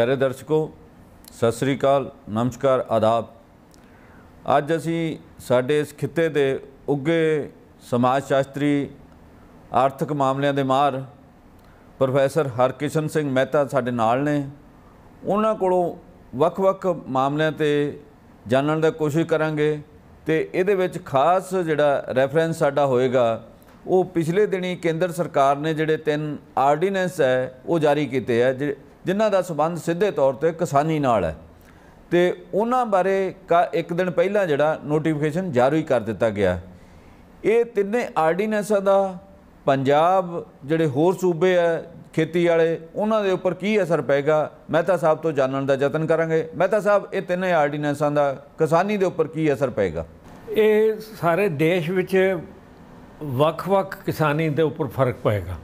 ਪਿਆਰੇ ਦਰਸ਼ਕੋ ਸਤਿ ਸ੍ਰੀ ਅਕਾਲ ਨਮਸਕਾਰ ਆਦਾਬ ਅੱਜ ਅਸੀਂ ਸਾਡੇ ਇਸ ਖਿੱਤੇ ਦੇ ਉੱਗੇ ਸਮਾਜ ਸ਼ਾਸਤਰੀ ਆਰਥਿਕ ਮਾਮਲਿਆਂ ਦੇ ਮਾਹਰ ਪ੍ਰੋਫੈਸਰ ਹਰਕਿਸ਼ਨ ਸਿੰਘ ਮਹਿਤਾ ਸਾਡੇ ਨਾਲ ਨੇ ਉਹਨਾਂ ਕੋਲੋਂ ਵੱਖ-ਵੱਖ ਮਾਮਲਿਆਂ ਤੇ ਜਾਣਨ ਦਾ ਕੋਸ਼ਿਸ਼ ਕਰਾਂਗੇ ਤੇ ਇਹਦੇ ਵਿੱਚ ਖਾਸ ਜਿਹੜਾ ਰੈਫਰੈਂਸ ਸਾਡਾ ਹੋਏਗਾ ਉਹ ਪਿਛਲੇ ਦਿਨੀ ਕੇਂਦਰ ਸਰਕਾਰ ਨੇ ਜਿਹੜੇ ਤਿੰਨ ਆਰਡੀਨੈਂਸ ਹੈ ਉਹ ਜਾਰੀ ਕੀਤੇ ਆ ਜਿਹੜੇ ਜਿਨ੍ਹਾਂ ਦਾ ਸਬੰਧ ਸਿੱਧੇ ਤੌਰ ਤੇ ਕਿਸਾਨੀ ਨਾਲ ਹੈ ਤੇ ਉਹਨਾਂ ਬਾਰੇ ਕਾ ਇੱਕ ਦਿਨ ਪਹਿਲਾਂ ਜਿਹੜਾ ਨੋਟੀਫਿਕੇਸ਼ਨ ਜਾਰੀ ਕਰ ਦਿੱਤਾ ਗਿਆ ਇਹ ਤਿੰਨੇ ਆਰਡੀਨੈਂਸਾਂ ਦਾ ਪੰਜਾਬ ਜਿਹੜੇ ਹੋਰ ਸੂਬੇ ਆ ਖੇਤੀ ਵਾਲੇ ਉਹਨਾਂ ਦੇ ਉੱਪਰ ਕੀ ਅਸਰ ਪੈਗਾ ਮਹਿਤਾ ਸਾਹਿਬ ਤੋਂ ਜਾਣਨ ਦਾ ਯਤਨ ਕਰਾਂਗੇ ਮਹਿਤਾ ਸਾਹਿਬ ਇਹ ਤਿੰਨੇ ਆਰਡੀਨੈਂਸਾਂ ਦਾ ਕਿਸਾਨੀ ਦੇ ਉੱਪਰ ਕੀ ਅਸਰ ਪੈਗਾ ਇਹ ਸਾਰੇ ਦੇਸ਼ ਵਿੱਚ ਵੱਖ-ਵੱਖ ਕਿਸਾਨੀ ਦੇ ਉੱਪਰ ਫਰਕ ਪਏਗਾ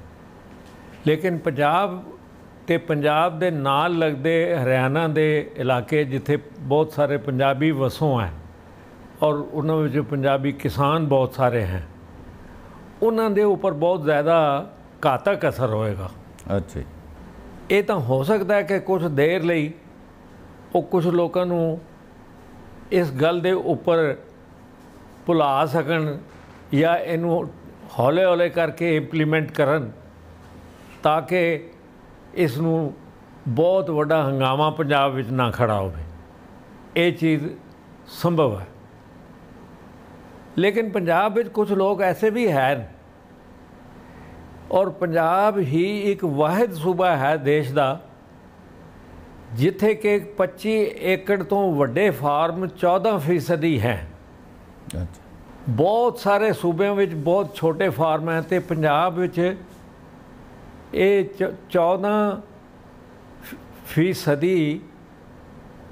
ਲੇਕਿਨ ਪੰਜਾਬ ਤੇ ਪੰਜਾਬ ਦੇ ਨਾਲ ਲੱਗਦੇ ਹਰਿਆਣਾ ਦੇ ਇਲਾਕੇ ਜਿੱਥੇ ਬਹੁਤ ਸਾਰੇ ਪੰਜਾਬੀ ਵਸੋਂ ਹੈ ਔਰ ਉਹਨਾਂ ਵਿੱਚ ਪੰਜਾਬੀ ਕਿਸਾਨ ਬਹੁਤ ਸਾਰੇ ਹਨ ਉਹਨਾਂ ਦੇ ਉੱਪਰ ਬਹੁਤ ਜ਼ਿਆਦਾ ਘਾਤਕ ਅਸਰ ਹੋਏਗਾ ਅੱਛਾ ਇਹ ਤਾਂ ਹੋ ਸਕਦਾ ਹੈ ਕਿ ਕੁਝ ਦੇਰ ਲਈ ਉਹ ਕੁਝ ਲੋਕਾਂ ਨੂੰ ਇਸ ਗੱਲ ਦੇ ਉੱਪਰ ਭੁਲਾ ਸਕਣ ਜਾਂ ਇਹਨੂੰ ਹੌਲੇ-ਹੌਲੇ ਕਰਕੇ ਇੰਪਲੀਮੈਂਟ ਕਰਨ ਤਾਂ ਕਿ ਇਸ ਨੂੰ ਬਹੁਤ ਵੱਡਾ ਹੰਗਾਮਾ ਪੰਜਾਬ ਵਿੱਚ ਨਾ ਖੜਾ ਹੋਵੇ ਇਹ ਚੀਜ਼ ਸੰਭਵ ਹੈ ਲੇਕਿਨ ਪੰਜਾਬ ਵਿੱਚ ਕੁਝ ਲੋਕ ਐਸੇ ਵੀ ਹਨ ਔਰ ਪੰਜਾਬ ਹੀ ਇੱਕ ਵਾਹਿਦ ਸੂਬਾ ਹੈ ਦੇਸ਼ ਦਾ ਜਿੱਥੇ ਕਿ 25 ਏਕੜ ਤੋਂ ਵੱਡੇ ਫਾਰਮ 14% ਹੀ ਹੈ ਬਹੁਤ ਸਾਰੇ ਸੂਬਿਆਂ ਵਿੱਚ ਬਹੁਤ ਛੋਟੇ ਫਾਰਮ ਹੈ ਤੇ ਪੰਜਾਬ ਵਿੱਚ ਇਹ 14 ਫੀਸਦੀ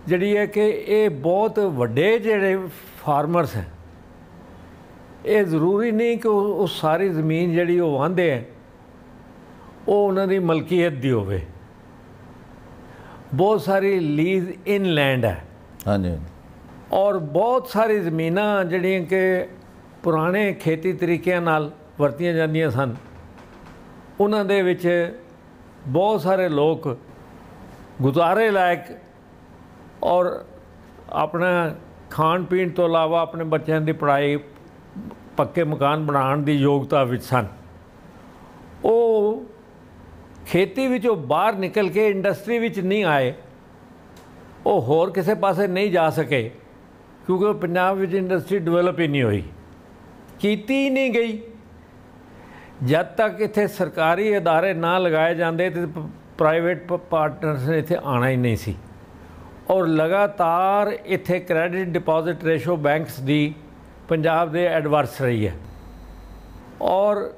ਜਿਹੜੀ ਹੈ ਕਿ ਇਹ ਬਹੁਤ ਵੱਡੇ ਜਿਹੜੇ ਫਾਰਮਰਸ ਹੈ ਇਹ ਜ਼ਰੂਰੀ ਨਹੀਂ ਕਿ ਉਹ ਸਾਰੀ ਜ਼ਮੀਨ ਜਿਹੜੀ ਉਹ ਵਾਂਦੇ ਹੈ ਉਹ ਉਹਨਾਂ ਦੀ ਮਲਕੀਅਤ ਦੀ ਹੋਵੇ ਬਹੁਤ ਸਾਰੀ ਲੀਜ਼ ਇਨ ਲੈਂਡ ਹੈ ਹਾਂਜੀ ਔਰ ਬਹੁਤ ਸਾਰੀ ਜ਼ਮੀਨਾਂ ਜਿਹੜੀਆਂ ਕਿ ਪੁਰਾਣੇ ਖੇਤੀ ਤਰੀਕਿਆਂ ਨਾਲ ਵਰਤੀਆਂ ਜਾਂਦੀਆਂ ਸਨ ਉਹਨਾਂ ਦੇ ਵਿੱਚ ਬਹੁਤ ਸਾਰੇ ਲੋਕ ਗੁਜ਼ਾਰੇ ਲਾਇਕ ਔਰ ਆਪਣਾ ਖਾਣ ਪੀਣ ਤੋਂ ਇਲਾਵਾ ਆਪਣੇ ਬੱਚਿਆਂ ਦੀ ਪੜ੍ਹਾਈ ਪੱਕੇ ਮਕਾਨ ਬਣਾਉਣ ਦੀ ਯੋਗਤਾ ਵਿੱਚ ਸਨ ਉਹ ਖੇਤੀ ਵਿੱਚੋਂ ਬਾਹਰ ਨਿਕਲ ਕੇ ਇੰਡਸਟਰੀ ਵਿੱਚ ਨਹੀਂ ਆਏ ਉਹ ਹੋਰ ਕਿਸੇ ਪਾਸੇ ਨਹੀਂ ਜਾ ਸਕੇ ਕਿਉਂਕਿ ਪੰਜਾਬ ਵਿੱਚ ਇੰਡਸਟਰੀ ਡਿਵੈਲਪ ਹੀ ਨਹੀਂ ਹੋਈ ਕੀਤੀ ਨਹੀਂ ਗਈ ਜਦ ਤੱਕ ਇੱਥੇ ਸਰਕਾਰੀ ادارے ਨਾ ਲਗਾਏ ਜਾਂਦੇ ਤੇ ਪ੍ਰਾਈਵੇਟ ਪਾਰਟਨਰਸ ਇੱਥੇ ਆਣਾ ਹੀ ਨਹੀਂ ਸੀ ਔਰ ਲਗਾਤਾਰ ਇੱਥੇ ਕ੍ਰੈਡਿਟ ਡਿਪੋਜ਼ਿਟ ਰੇਸ਼ੋ ਬੈਂਕਸ ਦੀ ਪੰਜਾਬ ਦੇ ਐਡਵਰਸ ਰਹੀ ਹੈ ਔਰ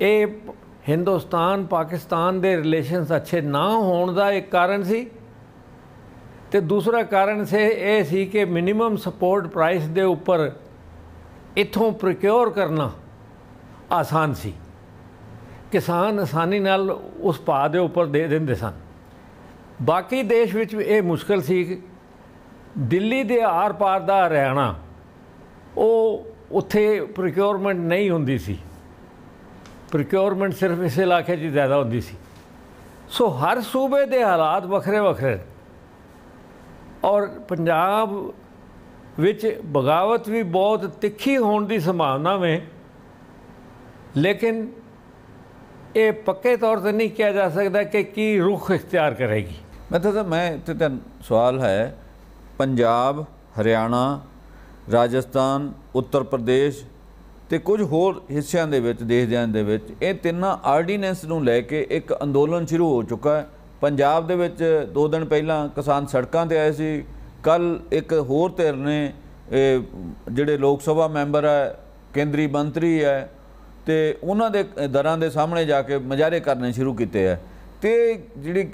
ਇਹ ਹਿੰਦੁਸਤਾਨ ਪਾਕਿਸਤਾਨ ਦੇ ਰਿਲੇਸ਼ਨਸ ਅੱਛੇ ਨਾ ਹੋਣ ਦਾ ਇੱਕ ਕਾਰਨ ਸੀ ਤੇ ਦੂਸਰਾ ਕਾਰਨ ਸੇ ਇਹ ਸੀ ਕਿ ਮਿਨੀਮਮ ਸਪੋਰਟ ਪ੍ਰਾਈਸ ਦੇ ਉੱਪਰ ਇਥੋਂ ਪ੍ਰੋਕਿਉਰ ਕਰਨਾ ਆਸਾਨ ਸੀ ਕਿਸਾਨ ਆਸਾਨੀ ਨਾਲ ਉਸ ਪਾ ਦੇ ਉੱਪਰ ਦੇ ਦਿੰਦੇ ਸਨ ਬਾਕੀ ਦੇਸ਼ ਵਿੱਚ ਇਹ ਮੁਸ਼ਕਲ ਸੀ ਦਿੱਲੀ ਦੇ ਆਰ-ਪਾਰ ਦਾ ਹਰਿਆਣਾ ਉਹ ਉੱਥੇ ਪ੍ਰੋਕਿਉਰਮੈਂਟ ਨਹੀਂ ਹੁੰਦੀ ਸੀ ਪ੍ਰੋਕਿਉਰਮੈਂਟ ਸਿਰਫ ਇਸ ਇਲਾਕੇ 'ਚ ਜ਼ਿਆਦਾ ਹੁੰਦੀ ਸੀ ਸੋ ਹਰ ਸੂਬੇ ਦੇ ਹਾਲਾਤ ਵੱਖਰੇ ਵੱਖਰੇ ਔਰ ਪੰਜਾਬ ਵਿੱਚ ਬਗਾਵਤ ਵੀ ਬਹੁਤ ਤਿੱਖੀ ਹੋਣ ਦੀ ਸੰਭਾਵਨਾ ਹੈ ਲੇਕਿਨ ਇਹ ਪੱਕੇ ਤੌਰ ਤੇ ਨਹੀਂ ਕਿਹਾ ਜਾ ਸਕਦਾ ਕਿ ਕੀ ਰੁਖ ਇਖਤਿਆਰ ਕਰੇਗੀ ਮਤਲਬ ਮੈਂ ਤੇ ਤਾਂ ਸਵਾਲ ਹੈ ਪੰਜਾਬ ਹਰਿਆਣਾ ਰਾਜਸਥਾਨ ਉੱਤਰ ਪ੍ਰਦੇਸ਼ ਤੇ ਕੁਝ ਹੋਰ ਹਿੱਸਿਆਂ ਦੇ ਵਿੱਚ ਦੇਸ਼ਾਂ ਦੇ ਵਿੱਚ ਇਹ ਤਿੰਨਾਂ ਆਰਡੀਨੈਂਸ ਨੂੰ ਲੈ ਕੇ ਇੱਕ ਅੰਦੋਲਨ ਸ਼ੁਰੂ ਹੋ ਚੁੱਕਾ ਹੈ ਪੰਜਾਬ ਦੇ ਵਿੱਚ ਦੋ ਦਿਨ ਪਹਿਲਾਂ ਕਿਸਾਨ ਸੜਕਾਂ ਤੇ ਆਏ ਸੀ ਕੱਲ ਇੱਕ ਹੋਰ ਧਿਰ ਨੇ ਜਿਹੜੇ ਲੋਕ ਸਭਾ ਮੈਂਬਰ ਹੈ ਕੇਂਦਰੀ ਮੰਤਰੀ ਹੈ ਤੇ ਉਹਨਾਂ ਦੇ ਦਰਾਂ ਦੇ ਸਾਹਮਣੇ ਜਾ ਕੇ ਮਜਾਰੇ ਕਰਨੇ ਸ਼ੁਰੂ ਕੀਤੇ ਆ ਤੇ ਜਿਹੜੀ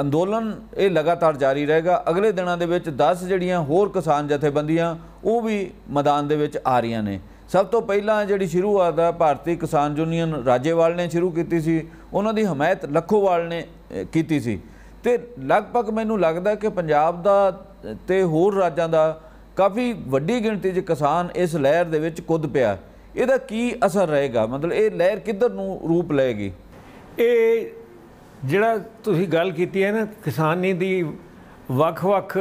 ਅੰਦੋਲਨ ਇਹ ਲਗਾਤਾਰ ਜਾਰੀ ਰਹੇਗਾ ਅਗਲੇ ਦਿਨਾਂ ਦੇ ਵਿੱਚ 10 ਜਿਹੜੀਆਂ ਹੋਰ ਕਿਸਾਨ ਜਥੇਬੰਦੀਆਂ ਉਹ ਵੀ ਮੈਦਾਨ ਦੇ ਵਿੱਚ ਆ ਰਹੀਆਂ ਨੇ ਸਭ ਤੋਂ ਪਹਿਲਾਂ ਜਿਹੜੀ ਸ਼ੁਰੂਆਤ ਆ ਭਾਰਤੀ ਕਿਸਾਨ ਯੂਨੀਅਨ ਰਾਜੇਵਾਲ ਨੇ ਸ਼ੁਰੂ ਕੀਤੀ ਸੀ ਉਹਨਾਂ ਦੀ ਹਮਾਇਤ ਲੱਖੋਵਾਲ ਨੇ ਕੀਤੀ ਸੀ ਤੇ ਲਗਭਗ ਮੈਨੂੰ ਲੱਗਦਾ ਕਿ ਪੰਜਾਬ ਦਾ ਤੇ ਹੋਰ ਰਾਜਾਂ ਦਾ ਕਾਫੀ ਵੱਡੀ ਗਿਣਤੀ ਦੇ ਕਿਸਾਨ ਇਸ ਲਹਿਰ ਦੇ ਵਿੱਚ ਕੁੱਦ ਪਿਆ ਇਹਦਾ ਕੀ ਅਸਰ ਰਹੇਗਾ ਮਤਲਬ ਇਹ ਲਹਿਰ ਕਿੱਧਰ ਨੂੰ ਰੂਪ ਲਏਗੀ ਇਹ ਜਿਹੜਾ ਤੁਸੀਂ ਗੱਲ ਕੀਤੀ ਹੈ ਨਾ ਕਿਸਾਨੀ ਦੀ ਵੱਖ-ਵੱਖ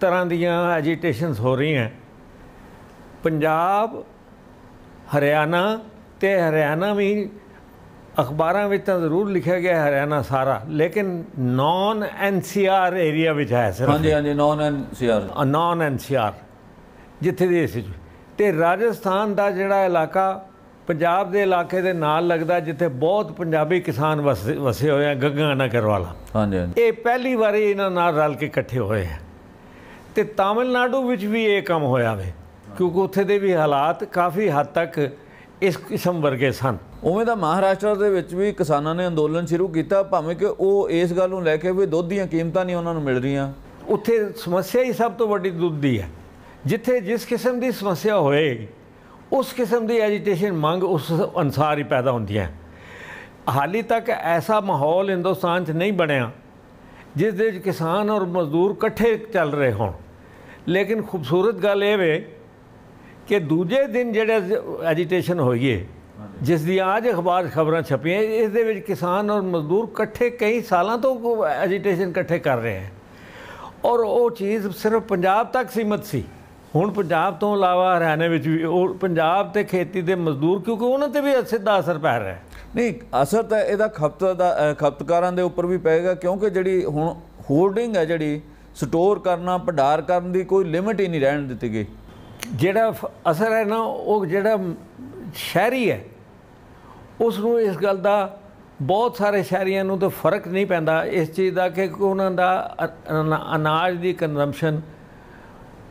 ਤਰ੍ਹਾਂ ਦੀਆਂ ਐਜੀਟੇਸ਼ਨਸ ਹੋ ਰਹੀਆਂ ਪੰਜਾਬ ਹਰਿਆਣਾ ਤੇ ਹਰਿਆਣਾ ਵੀ ਅਖਬਾਰਾਂ ਵਿੱਚ ਤਾਂ ਜ਼ਰੂਰ ਲਿਖਿਆ ਗਿਆ ਹਰਿਆਣਾ ਸਾਰਾ ਲੇਕਿਨ ਨਾਨ ਐਨਸੀਆਰ ਏਰੀਆ ਵਿੱਚ ਹੈ ਸਰ ਹਾਂਜੀ ਹਾਂਜੀ ਨਾਨ ਐਨਸੀਆਰ ਨਾਨ ਐਨਸੀਆਰ ਜਿੱਥੇ ਦੇ ਇਸ ਵਿੱਚ ਤੇ ਰਾਜਸਥਾਨ ਦਾ ਜਿਹੜਾ ਇਲਾਕਾ ਪੰਜਾਬ ਦੇ ਇਲਾਕੇ ਦੇ ਨਾਲ ਲੱਗਦਾ ਜਿੱਥੇ ਬਹੁਤ ਪੰਜਾਬੀ ਕਿਸਾਨ ਵਸੇ ਹੋਏ ਆ ਗੱਗਾ ਨਗਰ ਵਾਲਾ ਹਾਂਜੀ ਇਹ ਪਹਿਲੀ ਵਾਰੀ ਇਹਨਾਂ ਨਾਲ ਰਲ ਕੇ ਇਕੱਠੇ ਹੋਏ ਆ ਤੇ ਤਾਮਿਲਨਾਡੂ ਵਿੱਚ ਵੀ ਇਹ ਕੰਮ ਹੋਇਆ ਵੇ ਕਿਉਂਕਿ ਉੱਥੇ ਦੇ ਵੀ ਹਾਲਾਤ ਕਾਫੀ ਹੱਦ ਤੱਕ ਇਸ ਕਿਸਮ ਵਰਗੇ ਸਨ ਉਵੇਂ ਦਾ ਮਹਾਰਾਸ਼ਟਰ ਦੇ ਵਿੱਚ ਵੀ ਕਿਸਾਨਾਂ ਨੇ ਅੰਦੋਲਨ ਸ਼ੁਰੂ ਕੀਤਾ ਭਾਵੇਂ ਕਿ ਉਹ ਇਸ ਗੱਲ ਨੂੰ ਲੈ ਕੇ ਵੀ ਦੁੱਧ ਦੀਆਂ ਕੀਮਤਾਂ ਨਹੀਂ ਉਹਨਾਂ ਨੂੰ ਮਿਲ ਰਹੀਆਂ ਉੱਥੇ ਸਮੱਸਿਆ ਹੀ ਸਭ ਤੋਂ ਵੱਡੀ ਦੁੱਧ ਦੀ ਹੈ ਜਿੱਥੇ ਜਿਸ ਕਿਸਮ ਦੀ ਸਮੱਸਿਆ ਹੋਏ ਉਸ ਕਿਸਮ ਦੀ ਐਜੀਟੇਸ਼ਨ ਮੰਗ ਉਸ ਅਨਸਾਰ ਹੀ ਪੈਦਾ ਹੁੰਦੀ ਹੈ ਹਾਲੀ ਤੱਕ ਐਸਾ ਮਾਹੌਲ ਹਿੰਦੁਸਤਾਨ 'ਚ ਨਹੀਂ ਬਣਿਆ ਜਿਸ ਦੇ ਵਿੱਚ ਕਿਸਾਨ ਔਰ ਮਜ਼ਦੂਰ ਇਕੱਠੇ ਚੱਲ ਰਹੇ ਹੋਣ ਲੇਕਿਨ ਖੂਬਸੂਰਤ ਗੱਲ ਇਹ ਵੇ ਕਿ ਦੂਜੇ ਦਿਨ ਜਿਹੜਾ ਐਜੀਟੇਸ਼ਨ ਹੋਈਏ ਜਿਸ ਦੀ ਅੱਜ ਅਖਬਾਰ ਖਬਰਾਂ ਛਪੀਆਂ ਇਸ ਦੇ ਵਿੱਚ ਕਿਸਾਨ ਔਰ ਮਜ਼ਦੂਰ ਇਕੱਠੇ ਕਈ ਸਾਲਾਂ ਤੋਂ ਐਜੀਟੇਸ਼ਨ ਇਕੱਠੇ ਕਰ ਰਹੇ ਹਨ ਔਰ ਉਹ ਚੀਜ਼ ਸਿਰਫ ਪੰਜਾਬ ਤੱਕ ਸੀਮਤ ਸੀ ਹੁਣ ਪੰਜਾਬ ਤੋਂ ਇਲਾਵਾ ਹਰਿਆਣੇ ਵਿੱਚ ਵੀ ਉਹ ਪੰਜਾਬ ਤੇ ਖੇਤੀ ਦੇ ਮਜ਼ਦੂਰ ਕਿਉਂਕਿ ਉਹਨਾਂ ਤੇ ਵੀ ਸਿੱਧਾ ਅਸਰ ਪੈ ਰਿਹਾ ਹੈ ਨਹੀਂ ਅਸਰ ਤਾਂ ਇਹਦਾ ਖਪਤ ਦਾ ਖਪਤਕਾਰਾਂ ਦੇ ਉੱਪਰ ਵੀ ਪਏਗਾ ਕਿਉਂਕਿ ਜਿਹੜੀ ਹੁਣ ਹੋਲਡਿੰਗ ਹੈ ਜਿਹੜੀ ਸਟੋਰ ਕਰਨਾ ਭੰਡਾਰ ਕਰਨ ਦੀ ਕੋਈ ਲਿਮਿਟ ਹੀ ਨਹੀਂ ਰਹਿਣ ਦਿੱਤੀ ਗਈ ਜਿਹੜਾ ਅਸਰ ਹੈ ਨਾ ਉਹ ਜਿਹੜਾ ਸ਼ਹਿਰੀ ਹੈ ਉਸ ਨੂੰ ਇਸ ਗੱਲ ਦਾ ਬਹੁਤ ਸਾਰੇ ਸ਼ਹਿਰੀਆਂ ਨੂੰ ਤਾਂ ਫਰਕ ਨਹੀਂ ਪੈਂਦਾ ਇਸ ਚੀਜ਼ ਦਾ ਕਿ ਉਹਨਾਂ ਦਾ ਅਨਾਜ ਦੀ ਕੰਜ਼ੰਪਸ਼ਨ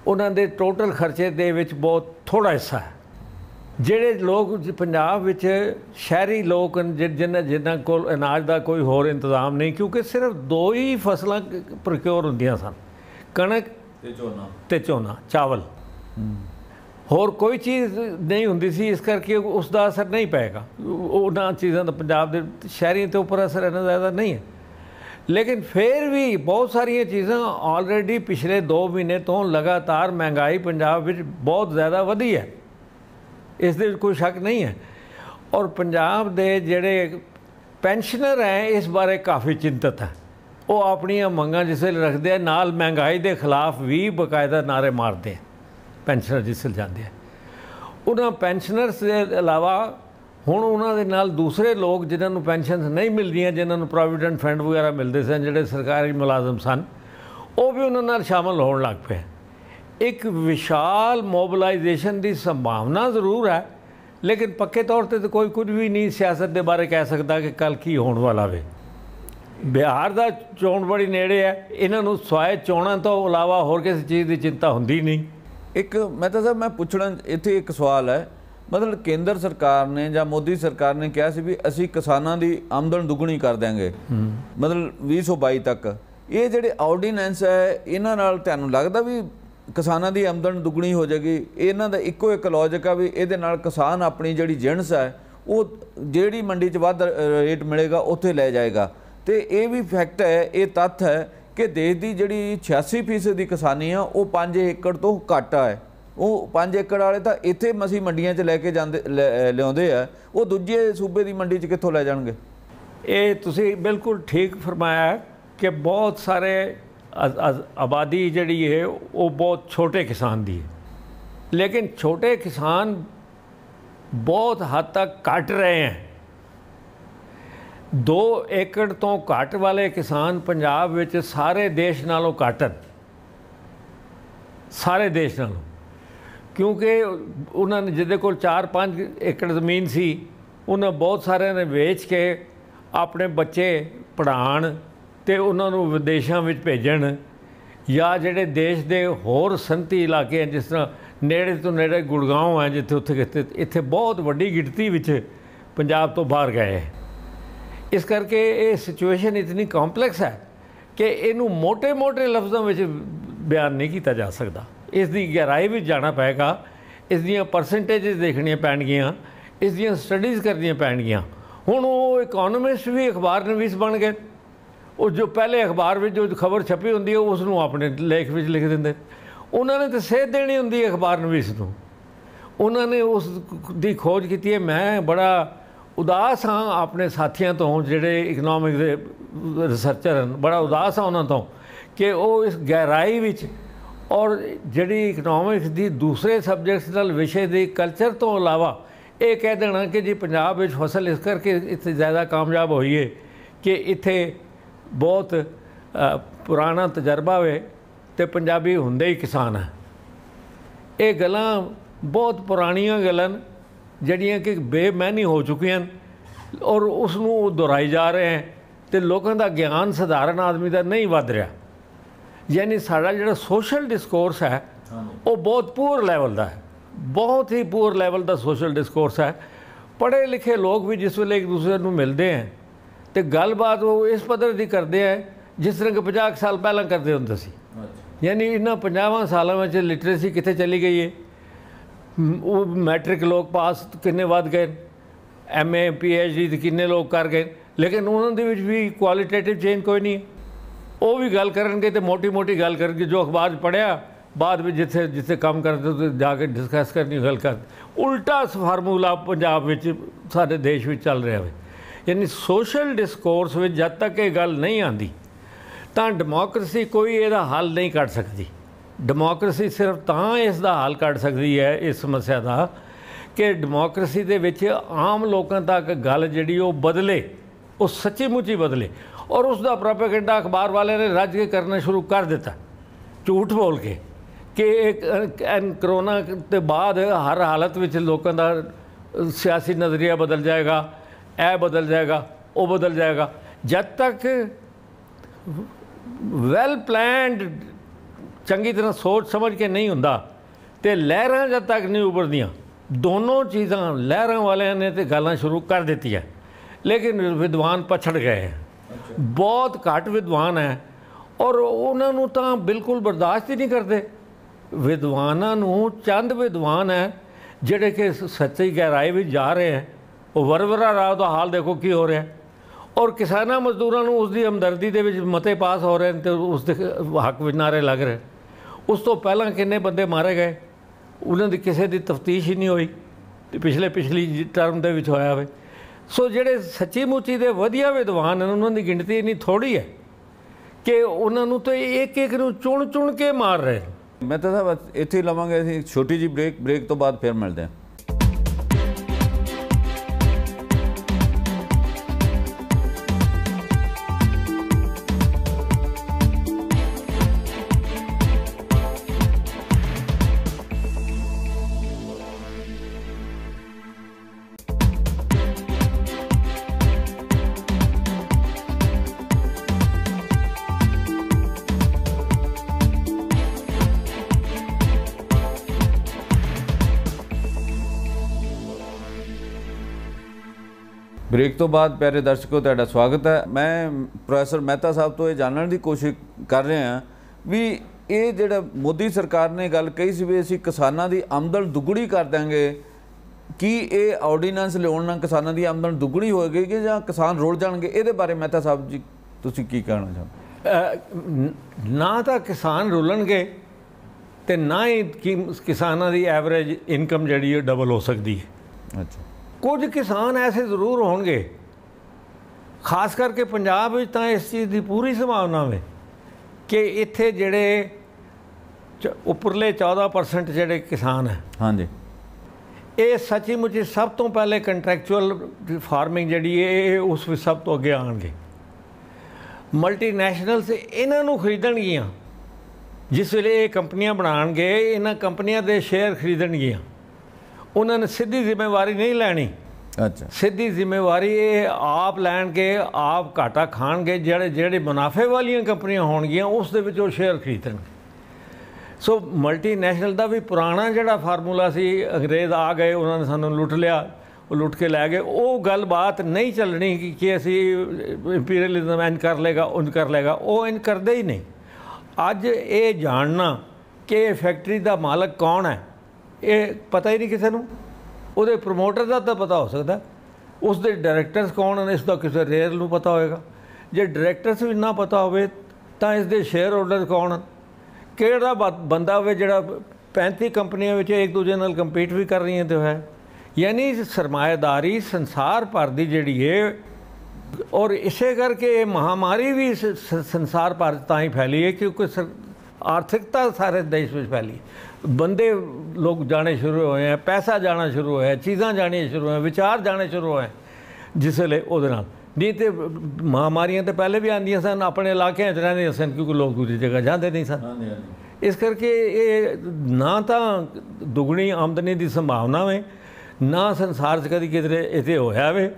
ਉਹਨਾਂ ਦੇ ਟੋਟਲ ਖਰਚੇ ਦੇ ਵਿੱਚ ਬਹੁਤ ਥੋੜਾ ਹਿੱਸਾ ਹੈ ਜਿਹੜੇ ਲੋਕ ਪੰਜਾਬ ਵਿੱਚ ਸ਼ਹਿਰੀ ਲੋਕ ਜਿਨ੍ਹਾਂ ਜਿਨ੍ਹਾਂ ਕੋਲ ਅਨਾਜ ਦਾ ਕੋਈ ਹੋਰ ਇੰਤਜ਼ਾਮ ਨਹੀਂ ਕਿਉਂਕਿ ਸਿਰਫ ਦੋ ਹੀ ਫਸਲਾਂ ਪ੍ਰਕਿਓਰ ਹੁੰਦੀਆਂ ਸਨ ਕਣਕ ਤੇ ਝੋਨਾ ਤੇ ਝੋਨਾ ਚਾਵਲ ਹੋਰ ਕੋਈ ਚੀਜ਼ ਨਹੀਂ ਹੁੰਦੀ ਸੀ ਇਸ ਕਰਕੇ ਉਸ ਦਾ ਅਸਰ ਨਹੀਂ ਪਏਗਾ ਉਹਨਾਂ ਚੀਜ਼ਾਂ ਦਾ ਪੰਜਾਬ ਦੇ ਸ਼ਹਿਰੀਆਂ ਤੇ ਉੱਪਰ ਅਸਰ ਇਹਨਾਂ ਦਾ ਜ਼ਿਆਦਾ ਨਹੀਂ ਹੈ ਲੇਕਿਨ ਫੇਰ ਵੀ ਬਹੁਤ ਸਾਰੀਆਂ ਚੀਜ਼ਾਂ ਆਲਰੇਡੀ ਪਿਛਲੇ 2 ਮਹੀਨੇ ਤੋਂ ਲਗਾਤਾਰ ਮਹਿੰਗਾਈ ਪੰਜਾਬ ਵਿੱਚ ਬਹੁਤ ਜ਼ਿਆਦਾ ਵਧੀ ਹੈ ਇਸ ਦੇ ਕੋਈ ਸ਼ੱਕ ਨਹੀਂ ਹੈ ਔਰ ਪੰਜਾਬ ਦੇ ਜਿਹੜੇ ਪੈਨਸ਼ਨਰ ਹੈ ਇਸ ਬਾਰੇ ਕਾਫੀ ਚਿੰਤਤ ਹੈ ਉਹ ਆਪਣੀਆਂ ਮੰਗਾਂ ਜਿਸੇ ਰੱਖਦੇ ਆ ਨਾਲ ਮਹਿੰਗਾਈ ਦੇ ਖਿਲਾਫ ਵੀ ਬਕਾਇਦਾ ਨਾਰੇ ਮਾਰਦੇ ਪੈਨਸ਼ਨਰ ਜਿਸੇ ਜਾਂਦੇ ਆ ਉਹਨਾਂ ਪੈਨਸ਼ਨਰਸ ਦੇ ਇਲਾਵਾ ਹੁਣ ਉਹਨਾਂ ਦੇ ਨਾਲ ਦੂਸਰੇ ਲੋਕ ਜਿਨ੍ਹਾਂ ਨੂੰ ਪੈਨਸ਼ਨਸ ਨਹੀਂ ਮਿਲਦੀਆਂ ਜਿਨ੍ਹਾਂ ਨੂੰ ਪ੍ਰੋਵੀਡੈਂਟ ਫੰਡ ਵਗੈਰਾ ਮਿਲਦੇ ਸਨ ਜਿਹੜੇ ਸਰਕਾਰੀ ਮੁਲਾਜ਼ਮ ਸਨ ਉਹ ਵੀ ਉਹਨਾਂ ਨਾਲ ਸ਼ਾਮਲ ਹੋਣ ਲੱਗ ਪਏ ਇੱਕ ਵਿਸ਼ਾਲ ਮੋਬਿਲਾਈਜੇਸ਼ਨ ਦੀ ਸੰਭਾਵਨਾ ਜ਼ਰੂਰ ਹੈ ਲੇਕਿਨ ਪੱਕੇ ਤੌਰ ਤੇ ਕੋਈ ਕੁਝ ਵੀ ਨਹੀਂ ਸਿਆਸਤ ਦੇ ਬਾਰੇ ਕਹਿ ਸਕਦਾ ਕਿ ਕੱਲ ਕੀ ਹੋਣ ਵਾਲਾ ਵੇ ਬਿਹਾਰ ਦਾ ਚੋਣ ਬੜੀ ਨੇੜੇ ਹੈ ਇਹਨਾਂ ਨੂੰ ਸਵਾਏ ਚੋਣਾਂ ਤੋਂ ਇਲਾਵਾ ਹੋਰ ਕਿਸੇ ਚੀਜ਼ ਦੀ ਚਿੰਤਾ ਹੁੰਦੀ ਨਹੀਂ ਇੱਕ ਮੈਂ ਤਾਂ ਸਰ ਮੈਂ ਪੁੱਛਣਾ ਇੱਥੇ ਇੱਕ ਸਵਾਲ ਹੈ ਮਤਲਬ ਕੇਂਦਰ ਸਰਕਾਰ ਨੇ ਜਾਂ ਮੋਦੀ ਸਰਕਾਰ ਨੇ ਕਿਹਾ ਸੀ ਵੀ ਅਸੀਂ ਕਿਸਾਨਾਂ ਦੀ ਆਮਦਨ ਦੁੱਗਣੀ ਕਰ ਦਿਆਂਗੇ ਮਤਲਬ 2022 ਤੱਕ ਇਹ ਜਿਹੜੇ ਆਰਡੀਨੈਂਸ ਹੈ ਇਹਨਾਂ ਨਾਲ ਤੁਹਾਨੂੰ ਲੱਗਦਾ ਵੀ ਕਿਸਾਨਾਂ ਦੀ ਆਮਦਨ ਦੁੱਗਣੀ ਹੋ ਜਾਏਗੀ ਇਹਨਾਂ ਦਾ ਇੱਕੋ ਇੱਕ ਲੌਜੀਕ ਆ ਵੀ ਇਹਦੇ ਨਾਲ ਕਿਸਾਨ ਆਪਣੀ ਜਿਹੜੀ ਜਿਣਸ ਹੈ ਉਹ ਜਿਹੜੀ ਮੰਡੀ 'ਚ ਵੱਧ ਰੇਟ ਮਿਲੇਗਾ ਉੱਥੇ ਲੈ ਜਾਏਗਾ ਤੇ ਇਹ ਵੀ ਫੈਕਟ ਹੈ ਇਹ ਤੱਥ ਹੈ ਕਿ ਦੇਸ਼ ਦੀ ਜਿਹੜੀ 86% ਦੀ ਕਿਸਾਨੀ ਆ ਉਹ 5 ਏਕੜ ਤੋਂ ਘੱਟ ਹੈ ਉਹ 5 ਏਕੜ ਵਾਲੇ ਤਾਂ ਇੱਥੇ ਮਸੀ ਮੰਡੀਆਂ 'ਚ ਲੈ ਕੇ ਜਾਂਦੇ ਲਿਆਉਂਦੇ ਆ ਉਹ ਦੂਜੇ ਸੂਬੇ ਦੀ ਮੰਡੀ 'ਚ ਕਿੱਥੋਂ ਲੈ ਜਾਣਗੇ ਇਹ ਤੁਸੀਂ ਬਿਲਕੁਲ ਠੀਕ ਫਰਮਾਇਆ ਕਿ ਬਹੁਤ ਸਾਰੇ ਆਬਾਦੀ ਜਿਹੜੀ ਹੈ ਉਹ ਬਹੁਤ ਛੋਟੇ ਕਿਸਾਨ ਦੀ ਹੈ ਲੇਕਿਨ ਛੋਟੇ ਕਿਸਾਨ ਬਹੁਤ ਹੱਦ ਤੱਕ ਕੱਟ ਰਹੇ ਹਨ 2 ਏਕੜ ਤੋਂ ਘੱਟ ਵਾਲੇ ਕਿਸਾਨ ਪੰਜਾਬ ਵਿੱਚ ਸਾਰੇ ਦੇਸ਼ ਨਾਲੋਂ ਘੱਟ ਸਾਰੇ ਦੇਸ਼ ਨਾਲੋਂ ਕਿਉਂਕਿ ਉਹਨਾਂ ਨੇ ਜਿਹਦੇ ਕੋਲ 4-5 ਏਕੜ ਜ਼ਮੀਨ ਸੀ ਉਹਨਾਂ ਬਹੁਤ ਸਾਰਿਆਂ ਨੇ ਵੇਚ ਕੇ ਆਪਣੇ ਬੱਚੇ ਪੜਾਣ ਤੇ ਉਹਨਾਂ ਨੂੰ ਵਿਦੇਸ਼ਾਂ ਵਿੱਚ ਭੇਜਣ ਜਾਂ ਜਿਹੜੇ ਦੇਸ਼ ਦੇ ਹੋਰ ਸੰਤੀ ਇਲਾਕੇ ਹਨ ਜਿਸ ਤਰ੍ਹਾਂ ਨੇੜੇ ਤੋਂ ਨੇੜੇ ਗੁੜਗਾਉਂ ਹੈ ਜਿੱਥੇ ਉੱਥੇ ਕਿਤੇ ਇੱਥੇ ਬਹੁਤ ਵੱਡੀ ਗਿਣਤੀ ਵਿੱਚ ਪੰਜਾਬ ਤੋਂ ਬਾਹਰ ਗਏ ਇਸ ਕਰਕੇ ਇਹ ਸਿਚੁਏਸ਼ਨ ਇਤਨੀ ਕੰਪਲੈਕਸ ਹੈ ਕਿ ਇਹਨੂੰ ਮੋٹے-ਮੋٹے ਲਫ਼ਜ਼ਾਂ ਵਿੱਚ ਬਿਆਨ ਨਹੀਂ ਕੀਤਾ ਜਾ ਸਕਦਾ ਇਸ ਦੀ ਗਹਿਰਾਈ ਵਿੱਚ ਜਾਣਾ ਪਏਗਾ ਇਸ ਦੀਆਂ ਪਰਸੈਂਟੇਜਸ ਦੇਖਣੀਆਂ ਪੈਣਗੀਆਂ ਇਸ ਦੀਆਂ ਸਟੱਡੀਜ਼ ਕਰਨੀਆਂ ਪੈਣਗੀਆਂ ਹੁਣ ਉਹ ਇਕਨੋਮਿਸਟ ਵੀ ਅਖਬਾਰ ਨਵੀਸ ਬਣ ਗਏ ਉਹ ਜੋ ਪਹਿਲੇ ਅਖਬਾਰ ਵਿੱਚ ਜੋ ਖਬਰ ਛਪੀ ਹੁੰਦੀ ਹੈ ਉਸ ਨੂੰ ਆਪਣੇ ਲੇਖ ਵਿੱਚ ਲਿਖ ਦਿੰਦੇ ਉਹਨਾਂ ਨੇ ਤਾਂ ਸੇਧ ਦੇਣੀ ਹੁੰਦੀ ਹੈ ਅਖਬਾਰ ਨਵੀਸ ਨੂੰ ਉਹਨਾਂ ਨੇ ਉਸ ਦੀ ਖੋਜ ਕੀਤੀ ਹੈ ਮੈਂ ਬੜਾ ਉਦਾਸ ਹਾਂ ਆਪਣੇ ਸਾਥੀਆਂ ਤੋਂ ਜਿਹੜੇ ਇਕਨੋਮਿਕ ਦੇ ਰਿਸਰਚਰ ਹਨ ਬੜਾ ਉਦਾਸ ਹਾਂ ਉਹਨਾਂ ਤੋਂ ਕਿ ਉਹ ਇਸ ਗਹਿਰਾਈ ਵਿੱਚ ਔਰ ਜਿਹੜੀ ਇਕਨੋਮਿਕਸ ਦੀ ਦੂਸਰੇ ਸਬਜੈਕਟਸ ਨਾਲ ਵਿਸ਼ੇ ਦੀ ਕਲਚਰ ਤੋਂ ਇਲਾਵਾ ਇਹ ਕਹਿ ਦੇਣਾ ਕਿ ਜੀ ਪੰਜਾਬ ਵਿੱਚ ਫਸਲ ਇਸ ਕਰਕੇ ਇੱਥੇ ਜ਼ਿਆਦਾ ਕਾਮਯਾਬ ਹੋਈ ਹੈ ਕਿ ਇੱਥੇ ਬਹੁਤ ਪੁਰਾਣਾ ਤਜਰਬਾ ਹੈ ਤੇ ਪੰਜਾਬੀ ਹੁੰਦੇ ਹੀ ਕਿਸਾਨ ਹੈ ਇਹ ਗੱਲਾਂ ਬਹੁਤ ਪੁਰਾਣੀਆਂ ਗੱਲਾਂ ਜਿਹੜੀਆਂ ਕਿ ਬੇਮੈਨੀ ਹੋ ਚੁੱਕੀਆਂ ਹਨ ਔਰ ਉਸ ਨੂੰ ਦੁਹਰਾਈ ਜਾ ਰਹੇ ਹਨ ਤੇ ਲੋਕਾਂ ਦਾ ਗਿਆਨ ਸਧਾਰਨ ਆਦਮੀ ਦਾ ਨਹੀਂ ਵੱਧ ਰਿਹਾ ਯਾਨੀ ਸਾਡਾ ਜਿਹੜਾ ਸੋਸ਼ਲ ਡਿਸਕੋਰਸ ਹੈ ਉਹ ਬਹੁਤ ਪੂਰ ਲੈਵਲ ਦਾ ਹੈ ਬਹੁਤ ਹੀ ਪੂਰ ਲੈਵਲ ਦਾ ਸੋਸ਼ਲ ਡਿਸਕੋਰਸ ਹੈ ਪੜ੍ਹੇ ਲਿਖੇ ਲੋਕ ਵੀ ਜਿਸ ਵੇਲੇ ਇੱਕ ਦੂਸਰੇ ਨੂੰ ਮਿਲਦੇ ਆ ਤੇ ਗੱਲਬਾਤ ਉਹ ਇਸ ਪੱਧਰ ਦੀ ਕਰਦੇ ਆ ਜਿਸ ਤਰ੍ਹਾਂ ਕਿ 50 ਸਾਲ ਪਹਿਲਾਂ ਕਰਦੇ ਹੁੰਦੇ ਸੀ ਯਾਨੀ ਇਹਨਾਂ 50 ਸਾਲਾਂ ਵਿੱਚ ਲਿਟਰੇਸੀ ਕਿੱਥੇ ਚਲੀ ਗਈ ਹੈ ਉਹ ਮੈਟ੍ਰਿਕ ਲੋਕ ਪਾਸ ਕਿੰਨੇ ਵੱਧ ਗਏ ਐਮਏ ਪੀਐਚਡੀ ਕਿੰਨੇ ਲੋਕ ਕਰ ਗਏ ਲੇਕਿਨ ਉਹਨਾਂ ਦੇ ਵਿੱਚ ਵੀ ਕੁਆਲਿਟੇਟਿਵ ਚੇਂਜ ਕੋਈ ਨਹੀਂ ਉਹ ਵੀ ਗੱਲ ਕਰਨਗੇ ਤੇ ਮੋਟੀ-ਮੋਟੀ ਗੱਲ ਕਰਨਗੇ ਜੋ ਅਖਬਾਰ ਪੜਿਆ ਬਾਅਦ ਵਿੱਚ ਜਿੱਥੇ ਜਿੱਥੇ ਕੰਮ ਕਰਦੇ ਤੇ ਜਾ ਕੇ ਡਿਸਕਸ ਕਰਨੀ ਗੱਲ ਕਰ ਉਲਟਾ ਫਾਰਮੂਲਾ ਪੰਜਾਬ ਵਿੱਚ ਸਾਡੇ ਦੇਸ਼ ਵਿੱਚ ਚੱਲ ਰਿਹਾ ਹੈ ਯਾਨੀ ਸੋਸ਼ਲ ਡਿਸਕੋਰਸ ਵਿੱਚ ਜਦ ਤੱਕ ਇਹ ਗੱਲ ਨਹੀਂ ਆਂਦੀ ਤਾਂ ਡੈਮੋਕ੍ਰੇਸੀ ਕੋਈ ਇਹਦਾ ਹੱਲ ਨਹੀਂ ਕੱਢ ਸਕਦੀ ਡੈਮੋਕ੍ਰੇਸੀ ਸਿਰਫ ਤਾਂ ਇਸ ਦਾ ਹੱਲ ਕੱਢ ਸਕਦੀ ਹੈ ਇਸ ਸਮੱਸਿਆ ਦਾ ਕਿ ਡੈਮੋਕ੍ਰੇਸੀ ਦੇ ਵਿੱਚ ਆਮ ਲੋਕਾਂ ਤੱਕ ਗੱਲ ਜਿਹੜੀ ਉਹ ਬਦਲੇ ਉਹ ਸੱਚੀ ਮੁੱਚੀ ਬਦਲੇ ਔਰ ਉਸ ਦਾ ਪ੍ਰੋਪਗੈਂਡਾ ਅਖਬਾਰ ਵਾਲੇ ਨੇ ਰੱਜ ਕੇ ਕਰਨਾ ਸ਼ੁਰੂ ਕਰ ਦਿੱਤਾ ਝੂਠ ਬੋਲ ਕੇ ਕਿ ਇੱਕ ਕਰੋਨਾ ਤੇ ਬਾਅਦ ਹਰ ਹਾਲਤ ਵਿੱਚ ਲੋਕਾਂ ਦਾ ਸਿਆਸੀ ਨਜ਼ਰੀਆ ਬਦਲ ਜਾਏਗਾ ਇਹ ਬਦਲ ਜਾਏਗਾ ਉਹ ਬਦਲ ਜਾਏਗਾ ਜਦ ਤੱਕ ਵੈਲ ਪਲਾਨਡ ਚੰਗੀ ਤਰ੍ਹਾਂ ਸੋਚ ਸਮਝ ਕੇ ਨਹੀਂ ਹੁੰਦਾ ਤੇ ਲਹਿਰਾਂ ਜਦ ਤੱਕ ਨਹੀਂ ਉਭਰਦੀਆਂ ਦੋਨੋਂ ਚੀਜ਼ਾਂ ਲਹਿਰਾਂ ਵਾਲਿਆਂ ਨੇ ਤੇ ਗੱਲਾਂ ਸ਼ੁਰੂ ਕਰ ਦਿੱਤੀਆਂ ਲੇਕਿਨ ਵਿਦਵਾਨ ਪਛੜ ਗਏ ਬਹੁਤ ਘੱਟ ਵਿਦਵਾਨ ਹੈ ਔਰ ਉਹਨਾਂ ਨੂੰ ਤਾਂ ਬਿਲਕੁਲ ਬਰਦਾਸ਼ਤ ਹੀ ਨਹੀਂ ਕਰਦੇ ਵਿਦਵਾਨਾਂ ਨੂੰ ਚੰਦ ਵਿਦਵਾਨ ਹੈ ਜਿਹੜੇ ਕਿ ਸੱਚੀ ਗਹਿਰਾਈ ਵਿੱਚ ਜਾ ਰਹੇ ਹੈ ਉਹ ਵਰਵਰਾ ਰਾਵ ਦਾ ਹਾਲ ਦੇਖੋ ਕੀ ਹੋ ਰਿਹਾ ਔਰ ਕਿਸਾਨਾਂ ਮਜ਼ਦੂਰਾਂ ਨੂੰ ਉਸ ਦੀ ਹਮਦਰਦੀ ਦੇ ਵਿੱਚ ਮਤੇ ਪਾਸ ਹੋ ਰਹੇ ਤੇ ਉਸ ਦੇ ਹੱਕ ਵਿੱਚ ਨਾਰੇ ਲੱਗ ਰਹੇ ਉਸ ਤੋਂ ਪਹਿਲਾਂ ਕਿੰਨੇ ਬੰਦੇ ਮਾਰੇ ਗਏ ਉਹਨਾਂ ਦੀ ਕਿਸੇ ਦੀ ਤਫਤੀਸ਼ ਹੀ ਨਹੀਂ ਹੋਈ ਤੇ ਪਿਛਲੇ ਪਿਛਲੀ ਟਰਮ ਦੇ ਵਿੱਚ ਹੋਇਆ ਹੋਵੇ ਸੋ ਜਿਹੜੇ ਸੱਚੀ ਮੁੱਚੀ ਦੇ ਵਧੀਆ ਵਿਦਵਾਨ ਹਨ ਉਹਨਾਂ ਦੀ ਗਿਣਤੀ ਇੰਨੀ ਥੋੜੀ ਹੈ ਕਿ ਉਹਨਾਂ ਨੂੰ ਤਾਂ ਇੱਕ ਇੱਕ ਨੂੰ ਚੁਣ ਚੁਣ ਕੇ ਮਾਰ ਰਹੇ ਮੈਂ ਤਾਂ ਇੱਥੇ ਲਵਾਂਗੇ ਅਸੀਂ ਛੋਟੀ ਜੀ ਬ੍ਰੇਕ ਬ੍ਰੇਕ ਤੋਂ ਬਾਅਦ ਫਿਰ ਮਿਲਦੇ ਹਾਂ ਬ੍ਰੇਕ ਤੋਂ ਬਾਅਦ ਪਿਆਰੇ ਦਰਸ਼ਕੋ ਤੁਹਾਡਾ ਸਵਾਗਤ ਹੈ ਮੈਂ ਪ੍ਰੋਫੈਸਰ ਮਹਿਤਾ ਸਾਹਿਬ ਤੋਂ ਇਹ ਜਾਣਨ ਦੀ ਕੋਸ਼ਿਸ਼ ਕਰ ਰਿਹਾ ਹਾਂ ਵੀ ਇਹ ਜਿਹੜਾ ਮੋਦੀ ਸਰਕਾਰ ਨੇ ਗੱਲ ਕਹੀ ਸੀ ਵੀ ਅਸੀਂ ਕਿਸਾਨਾਂ ਦੀ ਆਮਦਨ ਦੁੱਗਣੀ ਕਰ ਦਾਂਗੇ ਕੀ ਇਹ ਆਰਡੀਨੈਂਸ ਲਿਆਉਣ ਨਾਲ ਕਿਸਾਨਾਂ ਦੀ ਆਮਦਨ ਦੁੱਗਣੀ ਹੋਏਗੀ ਕਿ ਜਾਂ ਕਿਸਾਨ ਰੋਲ ਜਾਣਗੇ ਇਹਦੇ ਬਾਰੇ ਮਹਿਤਾ ਸਾਹਿਬ ਜੀ ਤੁਸੀਂ ਕੀ ਕਹਿਣਾ ਚਾਹੋ ਨਾ ਤਾਂ ਕਿਸਾਨ ਰੋਲਣਗੇ ਤੇ ਨਾ ਹੀ ਕਿਸਾਨਾਂ ਦੀ ਐਵਰੇਜ ਇਨਕਮ ਜਿਹੜੀ ਹੈ ਡਬਲ ਹੋ ਸਕਦੀ ਹੈ ਅੱਛਾ ਕੁਝ ਕਿਸਾਨ ਐਸੇ ਜ਼ਰੂਰ ਹੋਣਗੇ ਖਾਸ ਕਰਕੇ ਪੰਜਾਬ ਵਿੱਚ ਤਾਂ ਇਸ ਚੀਜ਼ ਦੀ ਪੂਰੀ ਸੰਭਾਵਨਾ ਹੈ ਕਿ ਇੱਥੇ ਜਿਹੜੇ ਉੱਪਰਲੇ 14% ਜਿਹੜੇ ਕਿਸਾਨ ਹੈ ਹਾਂਜੀ ਇਹ ਸੱਚੀ ਮੁੱਚੀ ਸਭ ਤੋਂ ਪਹਿਲੇ ਕੰਟਰੈਕਚੁਅਲ ਫਾਰਮਿੰਗ ਜਿਹੜੀ ਹੈ ਇਹ ਉਸ ਵਿੱਚ ਸਭ ਤੋਂ ਅੱਗੇ ਆਣਗੇ ਮਲਟੀਨੈਸ਼ਨਲਸ ਇਹਨਾਂ ਨੂੰ ਖਰੀਦਣਗੀਆਂ ਜਿਸ ਵੇਲੇ ਇਹ ਕੰਪਨੀਆਂ ਬਣਾਣਗੇ ਇਹਨਾਂ ਕੰਪਨੀਆਂ ਦੇ ਸ਼ੇਅਰ ਖਰੀਦਣਗੀਆਂ ਉਹਨਾਂ ਨੇ ਸਿੱਧੀ ਜ਼ਿੰਮੇਵਾਰੀ ਨਹੀਂ ਲੈਣੀ ਅੱਛਾ ਸਿੱਧੀ ਜ਼ਿੰਮੇਵਾਰੀ ਇਹ ਆਪ ਲੈਣ ਕੇ ਆਪ ਘਾਟਾ ਖਾਣਗੇ ਜਿਹੜੇ ਜਿਹੜੇ ਮੁਨਾਫੇ ਵਾਲੀਆਂ ਕੰਪਨੀਆਂ ਹੋਣਗੀਆਂ ਉਸ ਦੇ ਵਿੱਚ ਉਹ ਸ਼ੇਅਰ ਖਰੀਦਣਗੇ ਸੋ ਮਲਟੀਨੈਸ਼ਨਲ ਦਾ ਵੀ ਪੁਰਾਣਾ ਜਿਹੜਾ ਫਾਰਮੂਲਾ ਸੀ ਅੰਗਰੇਜ਼ ਆ ਗਏ ਉਹਨਾਂ ਨੇ ਸਾਨੂੰ ਲੁੱਟ ਲਿਆ ਉਹ ਲੁੱਟ ਕੇ ਲੈ ਗਏ ਉਹ ਗੱਲਬਾਤ ਨਹੀਂ ਚੱਲਣੀ ਕਿ ਕਿ ਅਸੀਂ ਇੰਪੀਰੀਅਲਿਜ਼ਮ ਐਂਡ ਕਰ ਲੇਗਾ ਉਹਨ ਕਰ ਲੇਗਾ ਉਹ ਇਨ ਕਰਦੇ ਹੀ ਨਹੀਂ ਅੱਜ ਇਹ ਜਾਣਨਾ ਕਿ ਫੈਕਟਰੀ ਦਾ ਮਾਲਕ ਕੌਣ ਹੈ ਇਹ ਪਤਾ ਹੀ ਨਹੀਂ ਕਿਸੇ ਨੂੰ ਉਹਦੇ ਪ੍ਰੋਮੋਟਰ ਦਾ ਤਾਂ ਪਤਾ ਹੋ ਸਕਦਾ ਉਸ ਦੇ ਡਾਇਰੈਕਟਰਸ ਕੌਣ ਨੇ ਇਸ ਦਾ ਕਿਸੇ ਰੇਅਰ ਨੂੰ ਪਤਾ ਹੋਵੇਗਾ ਜੇ ਡਾਇਰੈਕਟਰਸ ਵੀ ਨਾ ਪਤਾ ਹੋਵੇ ਤਾਂ ਇਸ ਦੇ ਸ਼ੇਅਰ ਹੋਲਡਰ ਕੌਣ ਕਿਹੜਾ ਬੰਦਾ ਹੋਵੇ ਜਿਹੜਾ 35 ਕੰਪਨੀਆਂ ਵਿੱਚ ਇੱਕ ਦੂਜੇ ਨਾਲ ਕੰਪੀਟ ਵੀ ਕਰ ਰਹੀਆਂ ਤੇ ਹੈ ਯਾਨੀ ਸਰਮਾਇਦਾਰੀ ਸੰਸਾਰ ਭਰ ਦੀ ਜਿਹੜੀ ਹੈ ਔਰ ਇਸੇ ਕਰਕੇ ਇਹ ਮਹਾਮਾਰੀ ਵੀ ਸੰਸਾਰ ਭਰ ਤਾਂ ਹੀ ਫੈਲੀ ਹੈ ਕਿਉਂਕਿ ਆਰਥਿਕਤਾ ਸਾਰੇ ਦੇਸ਼ ਵਿੱਚ ਫੈਲੀ ਬੰਦੇ ਲੋਕ ਜਾਣੇ ਸ਼ੁਰੂ ਹੋਏ ਆ ਪੈਸਾ ਜਾਣਾ ਸ਼ੁਰੂ ਹੋਇਆ ਚੀਜ਼ਾਂ ਜਾਣੀਆਂ ਸ਼ੁਰੂ ਹੋਏ ਵਿਚਾਰ ਜਾਣੇ ਸ਼ੁਰੂ ਹੋਏ ਜਿਸ ਲਈ ਉਹਦੇ ਨਾਲ ਨਹੀਂ ਤੇ ਮਹਾਮਾਰੀਆਂ ਤੇ ਪਹਿਲੇ ਵੀ ਆਂਦੀਆਂ ਸਨ ਆਪਣੇ ਇਲਾਕਿਆਂ 'ਚ ਰਹਿੰਦੇ ਸਨ ਕਿਉਂਕਿ ਲੋਕ ਦੂਜੀ ਜਗ੍ਹਾ ਜਾਂਦੇ ਨਹੀਂ ਸਨ ਇਸ ਕਰਕੇ ਇਹ ਨਾ ਤਾਂ ਦੁਗਣੀ ਆਮਦਨੀ ਦੀ ਸੰਭਾਵਨਾ ਵੇ ਨਾ ਸੰਸਾਰ 'ਚ ਕਦੀ ਕਿਤੇ ਇਥੇ ਹੋਇਆ ਵੇ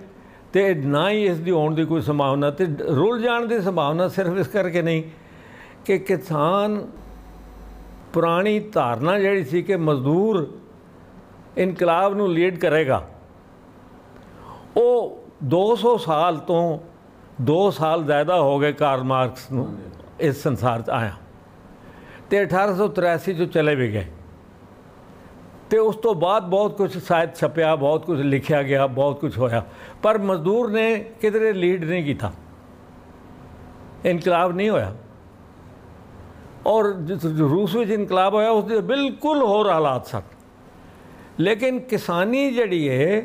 ਤੇ ਨਾ ਹੀ ਇਸ ਦੀ ਹੋਣ ਦੀ ਕੋਈ ਸੰਭਾਵਨਾ ਤੇ ਰੁੱਲ ਜਾਣ ਦੀ ਸੰਭਾਵਨਾ ਸਿਰਫ ਇਸ ਕਰਕੇ ਨਹੀਂ ਕਿ ਕਿਸਾਨ ਪੁਰਾਣੀ ਧਾਰਨਾ ਜਿਹੜੀ ਸੀ ਕਿ ਮਜ਼ਦੂਰ ਇਨਕਲਾਬ ਨੂੰ ਲੀਡ ਕਰੇਗਾ ਉਹ 200 ਸਾਲ ਤੋਂ 2 ਸਾਲ ਜ਼ਿਆਦਾ ਹੋ ਗਏ ਕਾਰਲ ਮਾਰਕਸ ਨੂੰ ਇਸ ਸੰਸਾਰ 'ਚ ਆਇਆ ਤੇ 1883 ਜੋ ਚਲੇ ਵੀ ਗਏ ਤੇ ਉਸ ਤੋਂ ਬਾਅਦ ਬਹੁਤ ਕੁਝ ਸ਼ਾਇਦ ਛਪਿਆ ਬਹੁਤ ਕੁਝ ਲਿਖਿਆ ਗਿਆ ਬਹੁਤ ਕੁਝ ਹੋਇਆ ਪਰ ਮਜ਼ਦੂਰ ਨੇ ਕਿਧਰੇ ਲੀਡ ਨਹੀਂ ਕੀਤਾ ਇਨਕਲਾਬ ਨਹੀਂ ਹੋਇਆ ਔਰ ਰੂਸ ਵਿੱਚ ਇਨਕਲਾਬ ਹੋਇਆ ਉਸ ਦੇ ਬਿਲਕੁਲ ਹੋਰ ਹਾਲਾਤ ਸਨ ਲੇਕਿਨ ਕਿਸਾਨੀ ਜਿਹੜੀ ਹੈ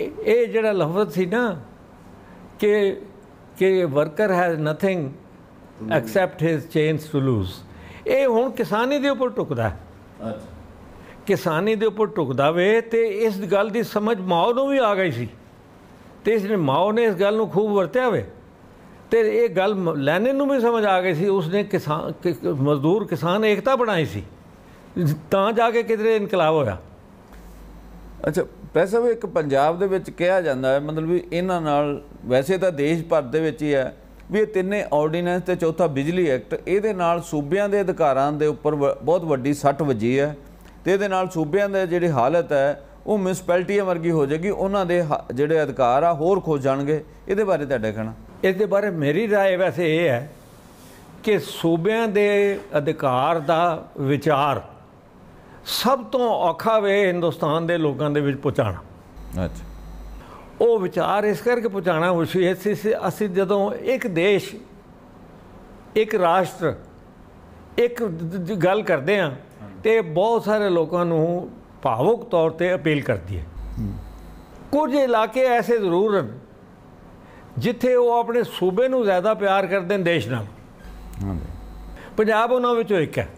ਇਹ ਜਿਹੜਾ ਲਫ਼ਜ਼ ਸੀ ਨਾ ਕਿ ਕਿ worker has nothing except his chains to lose ਇਹ ਹੁਣ ਕਿਸਾਨੀ ਦੇ ਉੱਪਰ ਟੁਕਦਾ ਹੈ ਅੱਛਾ ਕਿਸਾਨੀ ਦੇ ਉੱਪਰ ਟੁਕਦਾ ਵੇ ਤੇ ਇਸ ਗੱਲ ਦੀ ਸਮਝ ਮਾਉ ਨੂੰ ਵੀ ਆ ਗਈ ਸੀ ਤੇ ਇਸ ਨੇ ਮਾਉ ਨੇ ਇਸ ਗੱਲ ਨੂੰ ਖੂਬ ਵਰਤਿਆ ਵੇ ਤੇ ਇਹ ਗੱਲ ਲੈਨਨ ਨੂੰ ਵੀ ਸਮਝ ਆ ਗਈ ਸੀ ਉਸਨੇ ਕਿਸਾਨ ਮਜ਼ਦੂਰ ਕਿਸਾਨ ਇਕਤਾ ਬਣਾਈ ਸੀ ਤਾਂ ਜਾ ਕੇ ਕਿਧਰੇ ਇਨਕਲਾਬ ਹੋਇਆ ਅੱਛਾ ਪੈਸਾ ਵੀ ਇੱਕ ਪੰਜਾਬ ਦੇ ਵਿੱਚ ਕਿਹਾ ਜਾਂਦਾ ਹੈ ਮਤਲਬ ਵੀ ਇਹਨਾਂ ਨਾਲ ਵੈਸੇ ਤਾਂ ਦੇਸ਼ ਭਰ ਦੇ ਵਿੱਚ ਹੀ ਹੈ ਵੀ ਇਹ ਤਿੰਨੇ ਆਰਡੀਨੈਂਸ ਤੇ ਚੌਥਾ ਬਿਜਲੀ ਐਕਟ ਇਹਦੇ ਨਾਲ ਸੂਬਿਆਂ ਦੇ ਅਧਿਕਾਰਾਂ ਦੇ ਉੱਪਰ ਬਹੁਤ ਵੱਡੀ ਸੱਟ ਵੱਜੀ ਹੈ ਤੇ ਇਹਦੇ ਨਾਲ ਸੂਬਿਆਂ ਦੇ ਜਿਹੜੀ ਹਾਲਤ ਹੈ ਉਹ ਮਿਊਨਿਸਪੈਲਿਟੀਆਂ ਵਰਗੀ ਹੋ ਜਾਏਗੀ ਉਹਨਾਂ ਦੇ ਜਿਹੜੇ ਅਧਿਕਾਰ ਆ ਹੋਰ ਖੋ ਜਾਣਗੇ ਇਹਦੇ ਬਾਰੇ ਤੁਹਾਡਾ ਕਹਿਣਾ ਇਸ ਦੇ ਬਾਰੇ ਮੇਰੀ رائے ਵੈਸੇ ਇਹ ਹੈ ਕਿ ਸੂਬਿਆਂ ਦੇ ਅਧਿਕਾਰ ਦਾ ਵਿਚਾਰ ਸਭ ਤੋਂ ਔਖਾ ਵੇ ਹਿੰਦੁਸਤਾਨ ਦੇ ਲੋਕਾਂ ਦੇ ਵਿੱਚ ਪਹੁੰਚਾਣਾ ਅੱਛਾ ਉਹ ਵਿਚਾਰ ਇਸ ਕਰਕੇ ਪਹੁੰਚਾਣਾ ਉਸ ਇਸ ਅਸੀਂ ਜਦੋਂ ਇੱਕ ਦੇਸ਼ ਇੱਕ ਰਾਸ਼ਟਰ ਇੱਕ ਗੱਲ ਕਰਦੇ ਆ ਤੇ ਬਹੁਤ ਸਾਰੇ ਲੋਕਾਂ ਨੂੰ ਭਾਵੁਕ ਤੌਰ ਤੇ ਅਪੀਲ ਕਰਦੀ ਹੈ ਕੁਝ ਇਲਾਕੇ ਐਸੇ ਜ਼ਰੂਰ ਹਨ ਜਿੱਥੇ ਉਹ ਆਪਣੇ ਸੂਬੇ ਨੂੰ ਜ਼ਿਆਦਾ ਪਿਆਰ ਕਰਦੇ ਨੇ ਦੇਸ਼ ਨਾਲ ਪੰਜਾਬ ਉਹਨਾਂ ਵਿੱਚੋਂ ਇੱਕ ਹੈ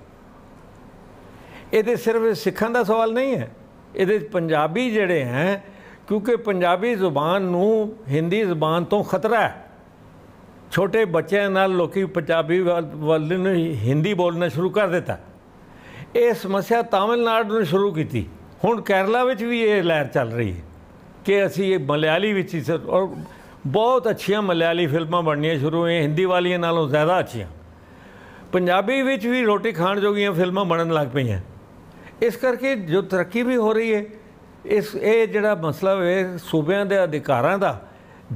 ਇਹਦੇ ਸਿਰਫ ਸਿੱਖਾਂ ਦਾ ਸਵਾਲ ਨਹੀਂ ਹੈ ਇਹਦੇ ਪੰਜਾਬੀ ਜਿਹੜੇ ਹੈ ਕਿਉਂਕਿ ਪੰਜਾਬੀ ਜ਼ੁਬਾਨ ਨੂੰ ਹਿੰਦੀ ਜ਼ੁਬਾਨ ਤੋਂ ਖਤਰਾ ਹੈ ਛੋਟੇ ਬੱਚਿਆਂ ਨਾਲ ਲੋਕੀ ਪੰਜਾਬੀ ਵੱਲ ਨੂੰ ਹਿੰਦੀ ਬੋਲਣਾ ਸ਼ੁਰੂ ਕਰ ਦਿੱਤਾ ਇਹ ਸਮੱਸਿਆ ਤਾਮਿਲਨਾਡੂ ਨੇ ਸ਼ੁਰੂ ਕੀਤੀ ਹੁਣ ਕੇਰਲਾ ਵਿੱਚ ਵੀ ਇਹ ਲਹਿਰ ਚੱਲ ਰਹੀ ਹੈ ਕਿ ਅਸੀਂ ਇਹ ਮਲਿਆਲੀ ਵਿੱਚ ਹੀ ਔਰ ਬਹੁਤ ਅੱਛੀਆਂ ਮਲਿਆਲੀ ਫਿਲਮਾਂ ਬਣਨੀਆਂ ਸ਼ੁਰੂ ਹੋਈਆਂ ਹਿੰਦੀ ਵਾਲੀਆਂ ਨਾਲੋਂ ਜ਼ਿਆਦਾ ਅੱਛੀਆਂ ਪੰਜਾਬੀ ਵਿੱਚ ਵੀ ਰੋਟੀ ਖਾਣ ਜੋਗੀਆਂ ਫਿਲਮਾਂ ਬਣਨ ਲੱਗ ਪਈਆਂ ਇਸ ਕਰਕੇ ਜੋ ਤਰੱਕੀ ਵੀ ਹੋ ਰਹੀ ਹੈ ਇਸ ਇਹ ਜਿਹੜਾ ਮਸਲਾ ਹੈ ਸੂਬਿਆਂ ਦੇ ਅਧਿਕਾਰਾਂ ਦਾ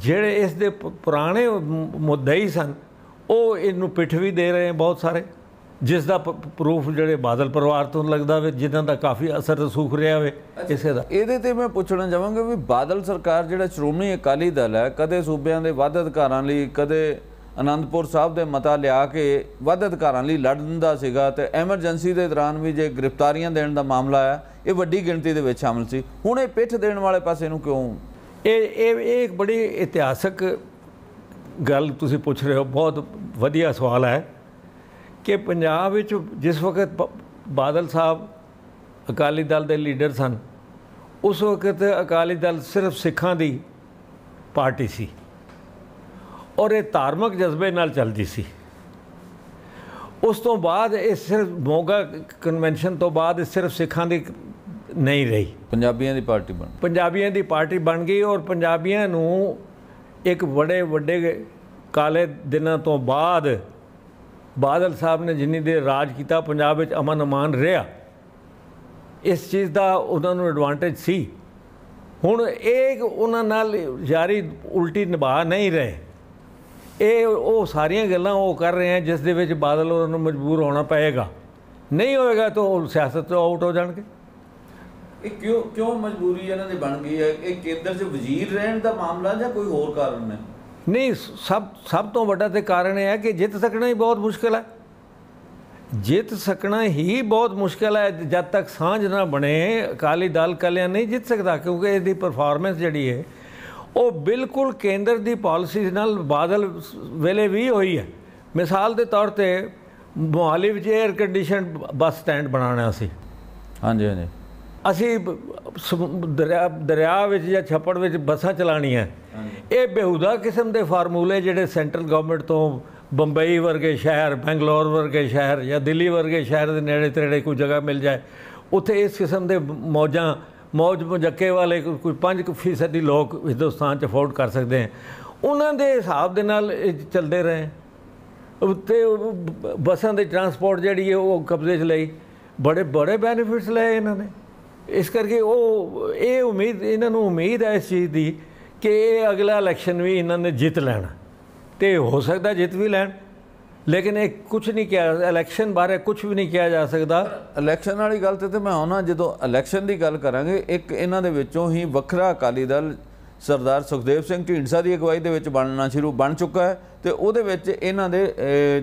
ਜਿਹੜੇ ਇਸ ਦੇ ਪੁਰਾਣੇ ਮੁੱਦੇ ਹੀ ਸਨ ਉਹ ਇਹਨੂੰ ਪਿੱਠ ਵੀ ਦੇ ਰਹੇ ਬਹੁਤ ਸਾਰੇ ਜਿਸ ਦਾ ਪ੍ਰੂਫ ਜਿਹੜੇ ਬਾਦਲ ਪਰਿਵਾਰ ਤੋਂ ਲੱਗਦਾ ਵੇ ਜਿਨ੍ਹਾਂ ਦਾ ਕਾਫੀ ਅਸਰ ਸੁਖ ਰਿਹਾ ਵੇ ਇਸੇ ਦਾ ਇਹਦੇ ਤੇ ਮੈਂ ਪੁੱਛਣਾ ਚਾਹਾਂਗਾ ਵੀ ਬਾਦਲ ਸਰਕਾਰ ਜਿਹੜਾ ਸ਼੍ਰੋਮਣੀ ਅਕਾਲੀ ਦਲ ਹੈ ਕਦੇ ਸੂਬਿਆਂ ਦੇ ਵੱਧ ਅਧਿਕਾਰਾਂ ਲਈ ਕਦੇ ਅਨੰਦਪੁਰ ਸਾਹਿਬ ਦੇ ਮਤਾ ਲਿਆ ਕੇ ਵੱਧ ਅਧਿਕਾਰਾਂ ਲਈ ਲੜ ਦਿੰਦਾ ਸੀਗਾ ਤੇ ਐਮਰਜੈਂਸੀ ਦੇ ਦੌਰਾਨ ਵੀ ਜੇ ਗ੍ਰਿਫਤਾਰੀਆਂ ਦੇਣ ਦਾ ਮਾਮਲਾ ਆ ਇਹ ਵੱਡੀ ਗਿਣਤੀ ਦੇ ਵਿੱਚ ਸ਼ਾਮਲ ਸੀ ਹੁਣ ਇਹ ਪਿੱਠ ਦੇਣ ਵਾਲੇ ਪਾਸੇ ਨੂੰ ਕਿਉਂ ਇਹ ਇਹ ਇਹ ਇੱਕ ਬੜੀ ਇਤਿਹਾਸਕ ਗੱਲ ਤੁਸੀਂ ਪੁੱਛ ਰਹੇ ਹੋ ਬਹੁਤ ਵਧੀਆ ਸਵਾਲ ਹੈ ਕਿ ਪੰਜਾਬ ਵਿੱਚ ਜਿਸ ਵਕਤ ਬਾਦਲ ਸਾਹਿਬ ਅਕਾਲੀ ਦਲ ਦੇ ਲੀਡਰ ਸਨ ਉਸ ਵਕਤ ਅਕਾਲੀ ਦਲ ਸਿਰਫ ਸਿੱਖਾਂ ਦੀ ਪਾਰਟੀ ਸੀ ਔਰ ਇਹ ਧਾਰਮਿਕ ਜਜ਼ਬੇ ਨਾਲ ਚੱਲਦੀ ਸੀ ਉਸ ਤੋਂ ਬਾਅਦ ਇਹ ਸਿਰਫ ਮੋਗਾ ਕਨਵੈਨਸ਼ਨ ਤੋਂ ਬਾਅਦ ਇਹ ਸਿਰਫ ਸਿੱਖਾਂ ਦੀ ਨਹੀਂ ਰਹੀ ਪੰਜਾਬੀਆਂ ਦੀ ਪਾਰਟੀ ਬਣ ਪੰਜਾਬੀਆਂ ਦੀ ਪਾਰਟੀ ਬਣ ਗਈ ਔਰ ਪੰਜਾਬੀਆਂ ਨੂੰ ਇੱਕ ਬੜੇ ਵੱਡੇ ਕਾਲੇ ਦਿਨਾਂ ਤੋਂ ਬਾਅਦ ਬਾਦਲ ਸਾਹਿਬ ਨੇ ਜਿੰਨੀ ਦੇਰ ਰਾਜ ਕੀਤਾ ਪੰਜਾਬ ਵਿੱਚ ਅਮਨ ਅਮਾਨ ਰਿਹਾ ਇਸ ਚੀਜ਼ ਦਾ ਉਹਨਾਂ ਨੂੰ ਐਡਵਾਂਟੇਜ ਸੀ ਹੁਣ ਇਹ ਉਹਨਾਂ ਨਾਲ ਜਾਰੀ ਉਲਟੀ ਨਿਭਾ ਨਹੀਂ ਰਹੇ ਇਹ ਉਹ ਸਾਰੀਆਂ ਗੱਲਾਂ ਉਹ ਕਰ ਰਹੇ ਆ ਜਿਸ ਦੇ ਵਿੱਚ ਬਾਦਲ ਉਹਨਾਂ ਨੂੰ ਮਜਬੂਰ ਹੋਣਾ ਪਏਗਾ ਨਹੀਂ ਹੋਏਗਾ ਤਾਂ ਉਹ ਸਿਆਸਤ ਤੋਂ ਆਊਟ ਹੋ ਜਾਣਗੇ ਇਹ ਕਿਉਂ ਕਿਉਂ ਮਜਬੂਰੀ ਇਹਨਾਂ ਦੇ ਬਣ ਗਈ ਹੈ ਇਹ ਕੇਂਦਰ 'ਚ ਵਜ਼ੀਰ ਰਹਿਣ ਦਾ ਮਾਮਲਾ ਜਾਂ ਕੋਈ ਹੋਰ ਕਾਰਨ ਹੈ ਨਹੀਂ ਸਭ ਸਭ ਤੋਂ ਵੱਡਾ ਤੇ ਕਾਰਨ ਇਹ ਹੈ ਕਿ ਜਿੱਤ ਸਕਣਾ ਹੀ ਬਹੁਤ ਮੁਸ਼ਕਲ ਹੈ ਜਿੱਤ ਸਕਣਾ ਹੀ ਬਹੁਤ ਮੁਸ਼ਕਲ ਹੈ ਜਦ ਤੱਕ ਸਾਂਝ ਨਾ ਬਣੇ ਅਕਾਲੀ ਦਲ ਕਲਿਆ ਨਹੀਂ ਜਿੱਤ ਸਕਦਾ ਕਿਉਂਕਿ ਇਹਦੀ ਪਰਫਾਰਮੈਂਸ ਜਿਹੜੀ ਹੈ ਉਹ ਬਿਲਕੁਲ ਕੇਂਦਰ ਦੀ ਪਾਲਿਸੀ ਨਾਲ ਬਾਦਲ ਵੇਲੇ ਵੀ ਹੋਈ ਹੈ ਮਿਸਾਲ ਦੇ ਤੌਰ ਤੇ ਮੁਹਾਲੀ ਵਿੱਚ 에ਅਰ ਕੰਡੀਸ਼ਨ ਬੱਸ ਸਟੈਂਡ ਬਣਾਉਣਾ ਸੀ ਹਾਂਜੀ ਹਾਂਜੀ ਅਸੀਂ ਦਰਿਆ ਦਰਿਆ ਵਿੱਚ ਜਾਂ ਛੱਪੜ ਵਿੱਚ ਬੱਸਾਂ ਚਲਾਣੀਆਂ ਇਹ ਬੇਹੂਦਾ ਕਿਸਮ ਦੇ ਫਾਰਮੂਲੇ ਜਿਹੜੇ ਸੈਂਟਰਲ ਗਵਰਨਮੈਂਟ ਤੋਂ ਬੰਬਈ ਵਰਗੇ ਸ਼ਹਿਰ ਬੰਗਲੌਰ ਵਰਗੇ ਸ਼ਹਿਰ ਜਾਂ ਦਿੱਲੀ ਵਰਗੇ ਸ਼ਹਿਰ ਦੇ ਨੇੜੇ ਤੇੜੇ ਕੋਈ ਜਗ੍ਹਾ ਮਿਲ ਜਾਏ ਉੱਥੇ ਇਸ ਕਿਸਮ ਦੇ ਮੌਜਾਂ ਮੌਜ ਮੁਜੱਕੇ ਵਾਲੇ ਕੋਈ 5% ਦੀ ਲੋਕ ਹਿੰਦੁਸਤਾਨ ਚ ਅਫੋਰਡ ਕਰ ਸਕਦੇ ਆ ਉਹਨਾਂ ਦੇ ਹਿਸਾਬ ਦੇ ਨਾਲ ਚੱਲਦੇ ਰਹੇ ਉੱਤੇ ਬਸਾਂ ਦੇ ਟਰਾਂਸਪੋਰਟ ਜਿਹੜੀ ਹੈ ਉਹ ਕਬਜ਼ੇ 'ਚ ਲਈ ਬੜੇ ਬੜੇ ਬੈਨੀਫਿਟਸ ਲਏ ਇਹਨਾਂ ਨੇ ਇਸ ਕਰਕੇ ਉਹ ਇਹ ਉਮੀਦ ਇਹਨਾਂ ਨੂੰ ਉਮੀਦ ਹੈ ਇਸ ਚੀਜ਼ ਦੀ ਕਿ ਅਗਲਾ ਇਲੈਕਸ਼ਨ ਵੀ ਇਹਨਾਂ ਨੇ ਜਿੱਤ ਲੈਣਾ ਤੇ ਹੋ ਸਕਦਾ ਜਿੱਤ ਵੀ ਲੈਣ ਲੇਕਿਨ ਇਹ ਕੁਝ ਨਹੀਂ ਕਿਹਾ ਇਲੈਕਸ਼ਨ ਬਾਰੇ ਕੁਝ ਵੀ ਨਹੀਂ ਕਿਹਾ ਜਾ ਸਕਦਾ ਇਲੈਕਸ਼ਨ ਵਾਲੀ ਗੱਲ ਤੇ ਮੈਂ ਆਉਣਾ ਜਦੋਂ ਇਲੈਕਸ਼ਨ ਦੀ ਗੱਲ ਕਰਾਂਗੇ ਇੱਕ ਇਹਨਾਂ ਦੇ ਵਿੱਚੋਂ ਹੀ ਵੱਖਰਾ ਅਕਾਲੀ ਦਲ ਸਰਦਾਰ ਸੁਖਦੇਵ ਸਿੰਘ ਢੀਂਡਸਾ ਦੀ ਅਗਵਾਈ ਦੇ ਵਿੱਚ ਬਣਨਾ ਸ਼ੁਰੂ ਬਣ ਚੁੱਕਾ ਹੈ ਤੇ ਉਹਦੇ ਵਿੱਚ ਇਹਨਾਂ ਦੇ